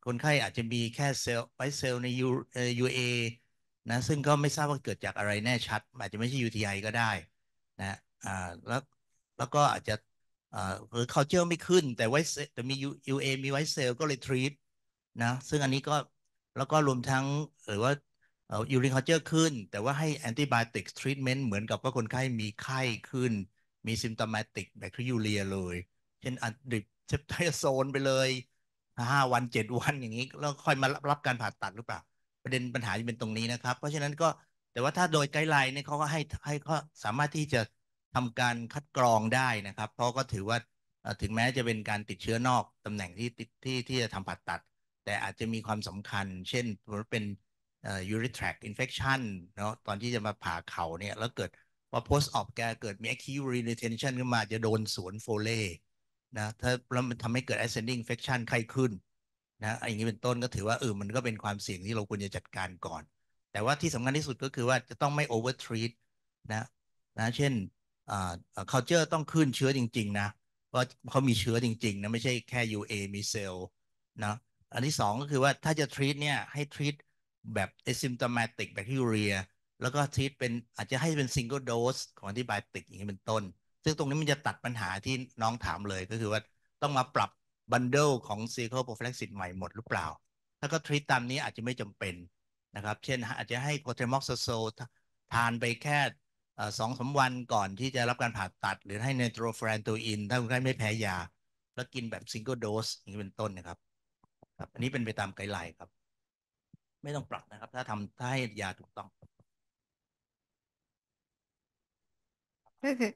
คนไข้อาจจะมีแค่เซลล์ไวเซลล์ในยูเอนะซึ่งก็ไม่ทราบว่าเกิดจากอะไรแน่ชัด อาจจะไม่ใช่ UTI ก็ได้นะแล้วแล้วก็อาจจะหรือเขาเจอไม่ขึ้นแต่ไวแต่มี UA มีไวเซลล์ก็เลย treat นะซึ่งอันนี้ก็ แล้วก็รวมทั้งหรือว่ายูรินคอเจอร์ขึ้น แต่ว่าให้แอนติบิอติกทรีทเมนต์เหมือนกับว่าคนไข้มีไข้ขึ้น มีซิมตอมติกแบคทีเรียเลย เช่นอันดิบเชปไทโซนไปเลยห้าวันเจ็ดวัน อย่างนี้ แล้วค่อยมารับการผ่าตัดหรือเปล่า ประเด็นปัญหาจะเป็นตรงนี้นะครับ เพราะฉะนั้นก็แต่ว่าถ้าโดยไกด์ไลน์เนี่ยเขาก็ให้ให้ก็สามารถที่จะทำการคัดกรองได้นะครับเพราะก็ถือว่าถึงแม้จะเป็นการติดเชื้อนอกตำแหน่งที่ที่ที่จะทำผ่าตัด แต่อาจจะมีความสำคัญ เช่นเป็นยูริท r ั t r a นเ infection เนาะตอนที่จะมาผ่าเข่าเนี่ยแล้วเกิดว่า post อฟแกเกิด มี acute เ r i n a r y retention ขึ้นมาจะโดนสวนโฟเลนะถ้าแล้วมันทำให้เกิด ascending infection ไข้ขึ้นนะอย่างนี้เป็นต้นก็ถือว่าเออมันก็เป็นความเสี่ยงที่เราควรจะจัดการก่อน แต่ว่าที่สำคัญที่สุดก็คือว่าจะต้องไม่ over treat นะนะเช่นอ่า culture ต้องขึ้นเชื้อจริงๆนะว่าเขามีเชื้อจริงๆนะไม่ใช่แค่ UA มีเซลล์นะอันที่สองก็คือว่าถ้าจะ treat เนี่ยให้ treat แบบ asymptomatic bacteria แล้วก็ทีตเป็นอาจจะให้เป็น single dose ของที่บายติกอย่างนี้เป็นต้น ซึ่งตรงนี้มันจะตัดปัญหาที่น้องถามเลย ก็คือว่าต้องมาปรับบันเดิลของ c i r c l e prophylaxis ใหม่หมดหรือเปล่า ถ้าก็ทรีตตามนี้อาจจะไม่จำเป็นนะครับ เช่นอาจจะให้โคเทมอกซโซทานไปแค่สองสาวันก่อนที่จะรับการผ่าตัดหรือให้เนโทรฟรานโตอินถ้าคนไข้ไม่แพ้ยา แล้วกินแบบซิงเกิลโดสอย่างนี้เป็นต้นนะครับครับ อันนี้เป็นไปตามไกด์ไลน์ครับไม่ต้องปรับนะครับ ถ้าทำถ้าให้ ยาถูกต้องก็คือ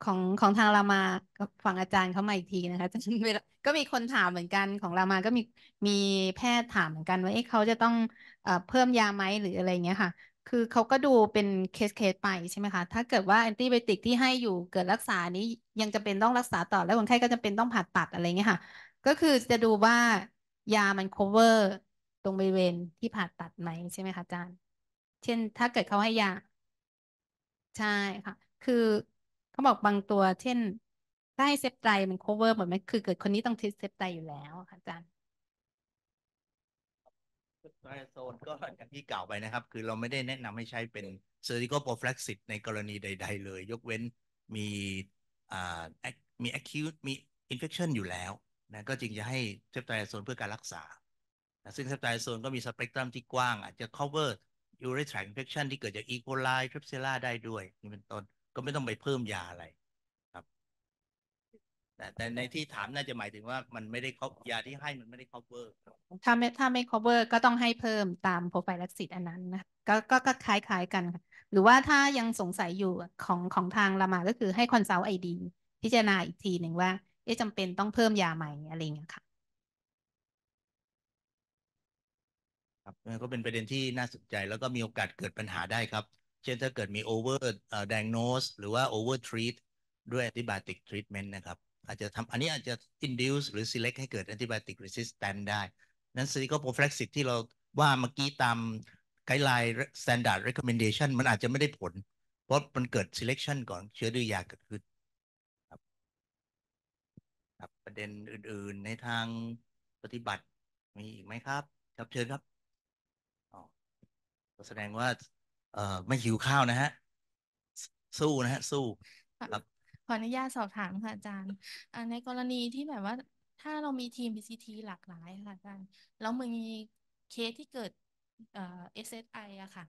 ของของทางรามาัฝั่งอาจารย์เขามาอีกทีนะคะ จะเวก็มีคนถามเหมือนกันของรามาก็มีมีแพทย์ถามเหมือนกันว่าเอ๊ะเขาจะต้องเอ่อเพิ่มยาไหมหรืออะไรเงี้ยค่ะ คือเขาก็ดูเป็นเคสเคสไปใช่ไหมคะถ้าเกิดว่าแอนติไบติกที่ให้อยู่เกิดรักษานี้ยังจะเป็นต้องรักษาต่อแล้วคนไข้ก็จะเป็นต้องผ่าตัดอะไรเงี้ยค่ะ ก็คือจะดูว่ายามัน cover ตรงบริเวณที่ผ่าตัดไหมใช่ไหมคะอาจารย์ เช่นถ้าเกิดเขาให้ยาใช่ค่ะ คือเขาบอกบางตัว เช่น ถ้าให้เซปไตมัน cover หมดไหม คือเกิดคนนี้ต้องทิสเซปไตอยู่แล้วค่ะอาจารย์ไตโซนก็อย่างที่กล่าวไปนะครับ คือเราไม่ได้แนะนำให้ใช้เป็นเซอร์ติโกโปรฟล l กซิตในกรณีใด ๆ เลย ยกเว้นมีมีอคคิวมีอินเฟคชันอยู่แล้วนะก็จริงจะให้เซปไตโซนเพื่อการรักษาซึ่งสไตโซนก็มีสเปกตรัมที่กว้างอาจจะ cover u r e t h r a infection ที่เกิดจากอีโคไลทริปเซล่าได้ด้วยนี่เป็นต้นก็ไม่ต้องไปเพิ่มยาอะไรครับ แต่แต่ในที่ถามน่าจะหมายถึงว่า มันไม่ได้ครอบยาที่ให้มันไม่ได้ cover ถ้าไม่ถ้าไม่ cover ก็ต้องให้เพิ่มตามโปรไฟล์ลักซิตอันนั้นนะก็ก็คล้ายๆกัน หรือว่าถ้ายังสงสัยอยู่ของของทางละมาก็คือให้คอนซัลท์ไอดีพิจารณาอีกทีหนึ่งว่าะจำเป็นต้องเพิ่มยาใหม่อะไรเงี้ยค่ะคับก็เป็นประเด็นที่น่าสนใจแล้วก็มีโอกาสเกิดปัญหาได้ครับ เช่นถ้าเกิดมี over diagnose หรือว่า over treat ด้วย antibiotic treatment นะครับ อาจจะทำอันนี้อาจจะ induce หรือ select ให้เกิด antibiotic resistant ได้ นั้นซีก็โป p r o ล h y l a x i ที่เราว่าเมื่อกี้ตามไกด์ไลน์ standard recommendation มันอาจจะไม่ได้ผล เพราะมันเกิด selection ก่อนเชื้อดื้อยาเกิดขึ้นครับครับ ประเด็นอื่นๆ ในทางปฏิบัติมีอีกไหมครับ ครับเชิญครับแสดงว่า เออไม่หิวข้าวนะฮะ สู้นะฮะ สู้ครับขออนุญาตสอบถามค่ะอาจารย์ในกรณีที่แบบว่า ถ้าเรามีทีม BCT หลากหลายค่ะอาจารย์แล้วมันมีเคสที่เกิดเอ่อ SSI อะค่ะ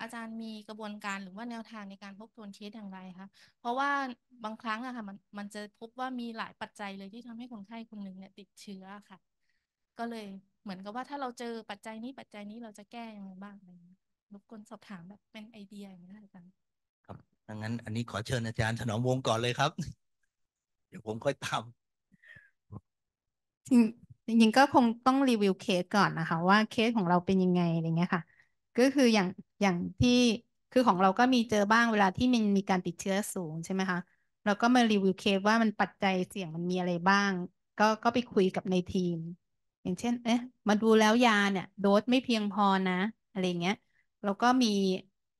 อาจารย์มีกระบวนการหรือว่าแนวทางในการทบทวนเคสอย่างไรคะเพราะว่าบางครั้งอะค่ะ มันมันจะพบว่ามีหลายปัจจัยเลยที่ทำให้คนไข้คนหนึ่งเนี่ยติดเชื้อค่ะ ก็เลยเหมือนกับว่าถ้าเราเจอปัจจัยนี้ปัจจัยนี้เราจะแก้ยังไงบ้างอะไรรบกวนสอบถามแบบเป็นไอเดียอย่างนี้อาจารย์ครับดังนั้นอันนี้ขอเชิญอาจารย์ถนอมวงก่อนเลยครับ เดี๋ยวผมค่อยตามจริงจริงก็คงต้องรีวิวเคสก่อนนะคะ ว่าเคสของเราเป็นยังไงอะไรเงี้ยค่ะ ก็คืออย่างอย่างที่คือของเราก็มีเจอบ้างเวลาที่มันมีการติดเชื้อสูงใช่ไหมคะเราก็มารีวิวเคสว่ามันปัจจัยเสี่ยงมันมีอะไรบ้าง ก็ก็ไปคุยกับในทีมอย่างเช่นเอ๊ะมาดูแล้วยาเนี่ยโดสไม่เพียงพอนะ อะไรเงี้ย แล้วก็มี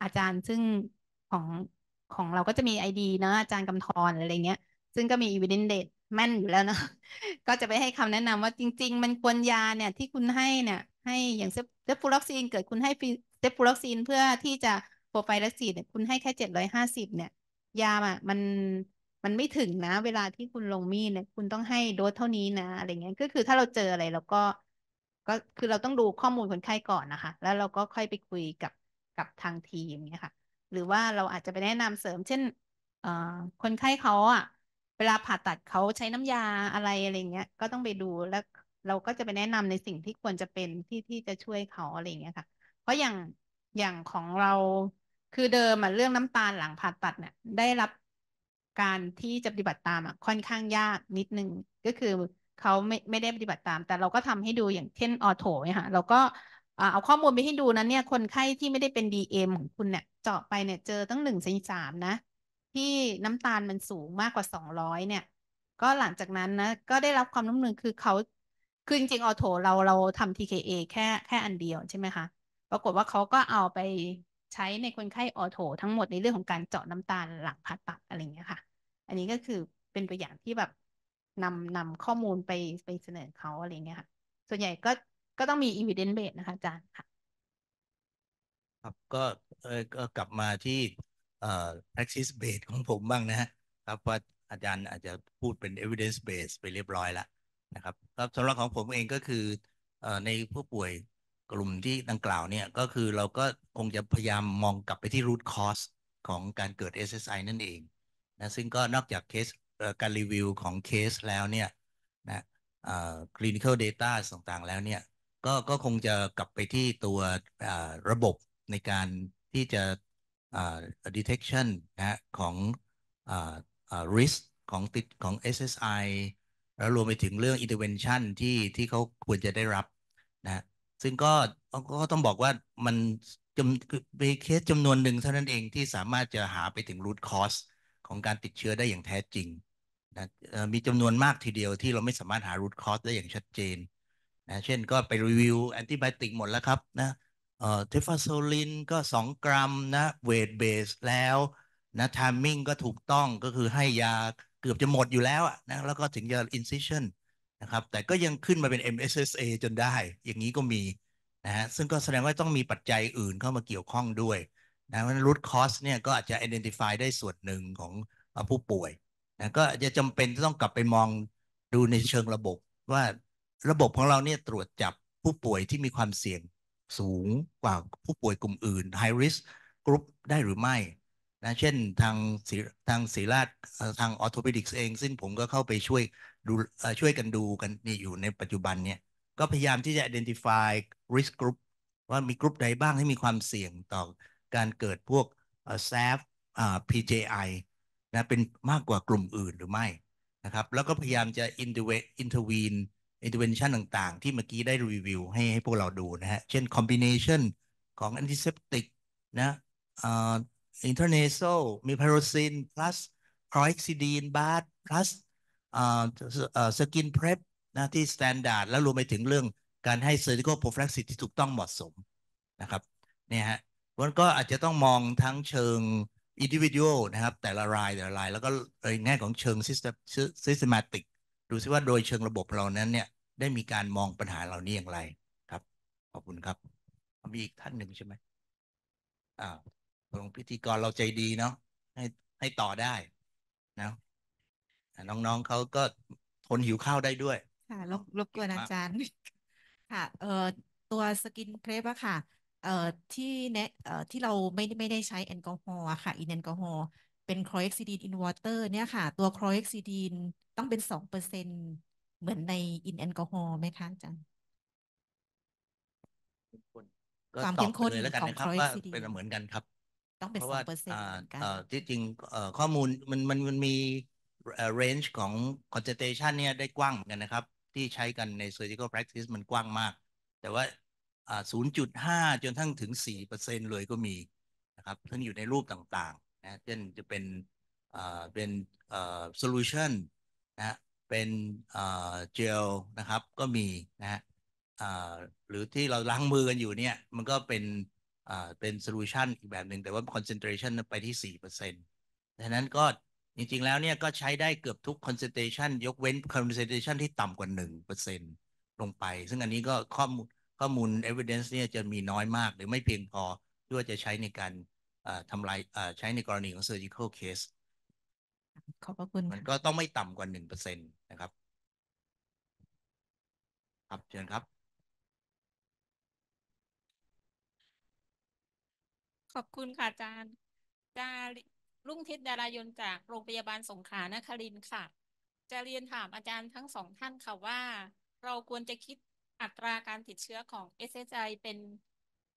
อาจารย์ซึ่งของของเราก็จะมีไอดีนะ อาจารย์กำธรอะไรเงี้ย ซึ่งก็มี evidence date แม่นอยู่แล้วเนาะ ก็จะไปให้คำแนะนำว่าจริง ๆ มันควรยาเนี่ยที่คุณให้เนี่ย ให้อย่างเซปูล็อกซีนเกิดคุณให้เซปูล็อกซีนเพื่อที่จะโปรไฟล์ลักซีนเนี่ยคุณให้แค่เจ็ดร้อยห้าสิบเนี่ย ยาอ่ะมันมันไม่ถึงนะเวลาที่คุณลงมีดเนี่ย คุณต้องให้โดสเท่านี้นะอะไรเงี้ยก็คือถ้าเราเจออะไรเราก็ก็คือเราต้องดูข้อมูลคนไข้ก่อนนะคะ แล้วเราก็ค่อยไปคุยกับกับทางทีมเนี่ยค่ะ หรือว่าเราอาจจะไปแนะนำเสริมเช่นเอ่อคนไข้เขาอ่ะ เวลาผ่าตัดเขาใช้น้ำยาอะไรอะไรเงี้ยก็ต้องไปดูแล้วเราก็จะไปแนะนำในสิ่งที่ควรจะเป็นที่ที่จะช่วยเขาอะไรเงี้ยค่ะ เพราะอย่างอย่างของเราคือเดิมอะเรื่องน้ำตาลหลังผ่าตัดเนี่ย ได้รับการที่จะปฏิบัติตามอ่ะค่อนข้างยากนิดนึงก็คือเขาไม่ไม่ได้ปฏิบัติตามแต่เราก็ทำให้ดูอย่างเช่นออโถเนี่ยค่ะเราก็เอาข้อมูลไปให้ดูนะเนี่ยคนไข้ที่ไม่ได้เป็นดีเอ็มของคุณเนี่ย เจาะไปเนี่ยเจอตั้งหนึ่งซนสามนะ ที่น้ำตาลมันสูงมากกว่าสองร้อยเนี่ยก็หลังจากนั้นนะก็ได้รับความ้ำหนึ่งคือเขาคือจริงๆออโถเราเราทำ TKA แค่แค่อันเดียวใช่ไหมคะปรากฏว่าเขาก็เอาไปใช้ในคนไข้ออโถทั้งหมดในเรื่องของการเจาะน้ำตาลหลังผ่าตัดอะไรเงี้ยค่ะ อันนี้ก็คือเป็นตัวอย่างที่แบบนำนำข้อมูลไปไปเสนอเขาอะไรเงี้ยค่ะส่วนใหญ่ก็ก็ต้องมี evidence base นะคะ อาจารย์ค่ะครับก็เออก็กลับมาที่เอ่อ practice base ของผมบ้างนะฮะครับ ว่าอาจารย์อาจจะพูดเป็น evidence base ไปเรียบร้อยแล้วนะครับครับสำหรับของผมเองก็คือเอ่อในผู้ป่วยกลุ่มที่ดังกล่าวเนี่ย ก็คือเราก็คงจะพยายามมองกลับไปที่ root cause ของการเกิด SSI นั่นเองนะซึ่งก็นอกจากเคสการรีวิวของเคสแล้วเนี่ยนะค l i นิค a ลเดต้าต่างๆแล้วเนี่ยก็ก็คงจะกลับไปที่ตัวระบบในการที่จะ detection นะของอ risk ของติดของ SSI แล้วรวมไปถึงเรื่อง intervention ที่ที่เขาควรจะได้รับนะซึ่งก็ก็ต้องบอกว่ามันจำเป็นเคสจำนวนหนึ่งเท่านั้นเองที่สามารถจะหาไปถึงรูทคอสของการติดเชื้อได้อย่างแท้จริงนะมีจำนวนมากทีเดียวที่เราไม่สามารถหารูทคอสได้อย่างชัดเจนนะเช่นก็ไปรีวิวแอนติไบติกหมดแล้วครับนะเอ่อทฟาโซลินก็ 2 กรัมนะเวทเบสแล้วนะทามมิ่งก็ถูกต้องก็คือให้ยาเกือบจะหมดอยู่แล้วนะแล้วก็ถึงจะอินซิชันนะครับแต่ก็ยังขึ้นมาเป็น MSSA จนได้ อย่างนี้ก็มีนะฮะซึ่งก็แสดงว่าต้องมีปัจจัยอื่นเข้ามาเกี่ยวข้องด้วยนะเพราะนั้นรูทคอสเนี่ยก็อาจจะ identify ได้ส่วนหนึ่งของผู้ป่วยนะก็จะจำเป็นต้องกลับไปมองดูในเชิงระบบ ว่าระบบของเราเนี่ยตรวจจับผู้ป่วยที่มีความเสี่ยงสูงกว่าผู้ป่วยกลุ่มอื่น high risk group ได้หรือไม่นะเช่นทางทางศิราชทางออโทปิดิกส์เอง ซึ่งผมก็เข้าไปช่วยดูช่วยกันดูกันนี่อยู่ในปัจจุบันเนี่ยก็พยายามที่จะ identify risk group ว่ามีกลุ่มใดบ้างที่มีความเสี่ยงต่อการเกิดพวก s a f PJI นะเป็นมากกว่ากลุ่มอื่นหรือไม่นะครับแล้วก็พยายามจะ intervene intervention ต่างๆ ที่เมื่อกี้ได้รีวิวให้ให้พวกเราดูนะฮะ เช่น combination ของ antiseptic นะอิทอร์เนชั่นมีพาราซิน plus คลอเอ็กซิดีนบาร์ plus สกินเพรสนะที่สแตนดาร์ดแล้วรวมไปถึงเรื่องการให้เซอร์ i c a l prophylaxis ที่ถูกต้องเหมาะสมนะครับ เนี่ยฮะวันก็อาจจะต้องมองทั้งเชิง individual นะครับ แต่ละรายแต่ละราย แล้วก็ในแง่ของเชิงซิส t e m systematic ดูซิว่าโดยเชิงระบบเรานั้นเนี่ยได้มีการมองปัญหาเหล่านี้อย่างไรครับ ขอบคุณครับมีอีกท่านหนึ่งใช่ไหมอ่าลองพิธีกรเราใจดีเนาะให้ให้ต่อได้ นะน้องๆเขาก็ทนหิวข้าวได้ด้วย ค่ะรบรบกวนอาจารย์ ค่ะ เอ่อตัวสกินเครปอะค่ะ เอ่อที่เนเอ่อที่เราไม่ไม่ได้ใช้แอลกอฮอล์ค่ะ อินแอลกอฮอล์เป็นคลอเอ็กซิดีนอินวอเตอร์เนี่ยค่ะ ตัวคลอเอ็กซิดีนต้องเป็นสองเปอร์เซ็นเหมือนในอินแอลกอฮอล์ไหมคะอาจารย์ความเข้มข้นเลยแล้วกันนะครับ ว่าเป็นเหมือนกันครับ้องเป็นสองเปอร์เซ็นต์เหมือนกันที่จริงข้อมูลมันมันมันมีเรนจ์ของ concentration เนี่ยได้กว้างเหมือนกันนะครับ ที่ใช้กันใน surgical practice มันกว้างมาก แต่ว่า 0.5 จนทั้งถึง 4%เลยก็มีนะครับทั้งอยู่ในรูปต่างๆนะเช่นจะเป็นเป็น solution นะเป็นเจลนะครับก็มีนะฮะหรือที่เราล้างมือกันอยู่เนี่ย มันก็เป็นเป็นโซลูชันอีกแบบหนึ่งแต่ว่าคอนเซนเทรชันไปที่สี่เปอร์เซ็นต์ดังนั้นก็จริงๆ แล้วเนี่ย ก็ใช้ได้เกือบทุกคอนเซนเทรชันยกเว้นคอนเซนเทรชันที่ต่ำกว่าหนึ่งเปอร์เซ็นต์ลงไป ซึ่งอันนี้ก็ข้อมูลข้อมูลเอ i เ e นซ์เนี่ยจะมีน้อยมาก หรือไม่เพียงพอที่จะใช้ในการทำลายใช้ในกรณีของ surgical case ขอบพระคุณมันก็ต้องไม่ต่ำกว่าหนึ่งเปอร์เซ็นต์นะครับครับเชิญครับขอบคุณค่ะอาจารย์ดารุ่งทิศดารายนจากโรงพยาบาลสงขลานครินค่ะ จะเรียนถามอาจารย์ทั้งสองท่านค่ะว่า เราควรจะคิดอัตราการติดเชื้อของ SSI เป็น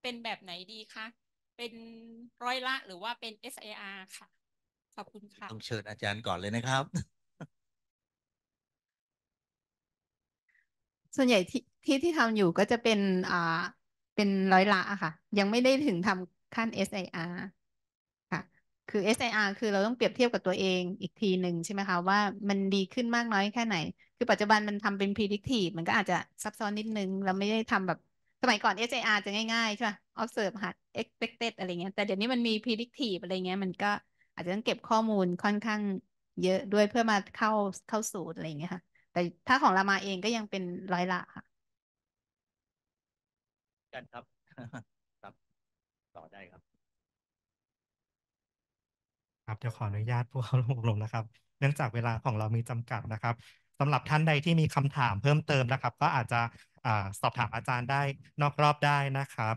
เป็นแบบไหนดีคะเป็นร้อยละหรือว่าเป็น SAR ค่ะขอบคุณค่ะต้องเชิญอาจารย์ก่อนเลยนะครับ ส่วนใหญ่ที่ที่ทำอยู่ก็จะเป็นอ่าเป็นร้อยละค่ะ ยังไม่ได้ถึงทำขั้น SIR ค่ะ คือ SIR คือเราต้องเปรียบเทียบกับตัวเองอีกทีหนึ่ง ใช่ไหมคะ ว่ามันดีขึ้นมากน้อยแค่ไหน คือปัจจุบันมันทำเป็น predictive มันก็อาจจะซับซ้อนนิดนึงเราไม่ได้ทำแบบสมัยก่อน SIR จะง่ายๆใช่ไหม observe ห d expected อะไรเงี้ย แต่เดี๋ยวนี้มันมี predictive อะไรเงี้ยมันก็อาจจะต้องเก็บข้อมูลค่อนข้างเยอะด้วยเพื่อมาเข้าเข้าสูตรอะไรเงี้ยค่ะ แต่ถ้าของรามาเองก็ยังเป็นร้อยละค่ะกันครับต่อได้ครับครับเดี๋ยวขออนุญาตผู้เข้าร่วมลงนะครับ เนื่องจากเวลาของเรามีจำกัดนะครับ สำหรับท่านใดที่มีคำถามเพิ่มเติมนะครับ ก็อาจจะสอบถามอาจารย์ได้นอกรอบได้นะครับ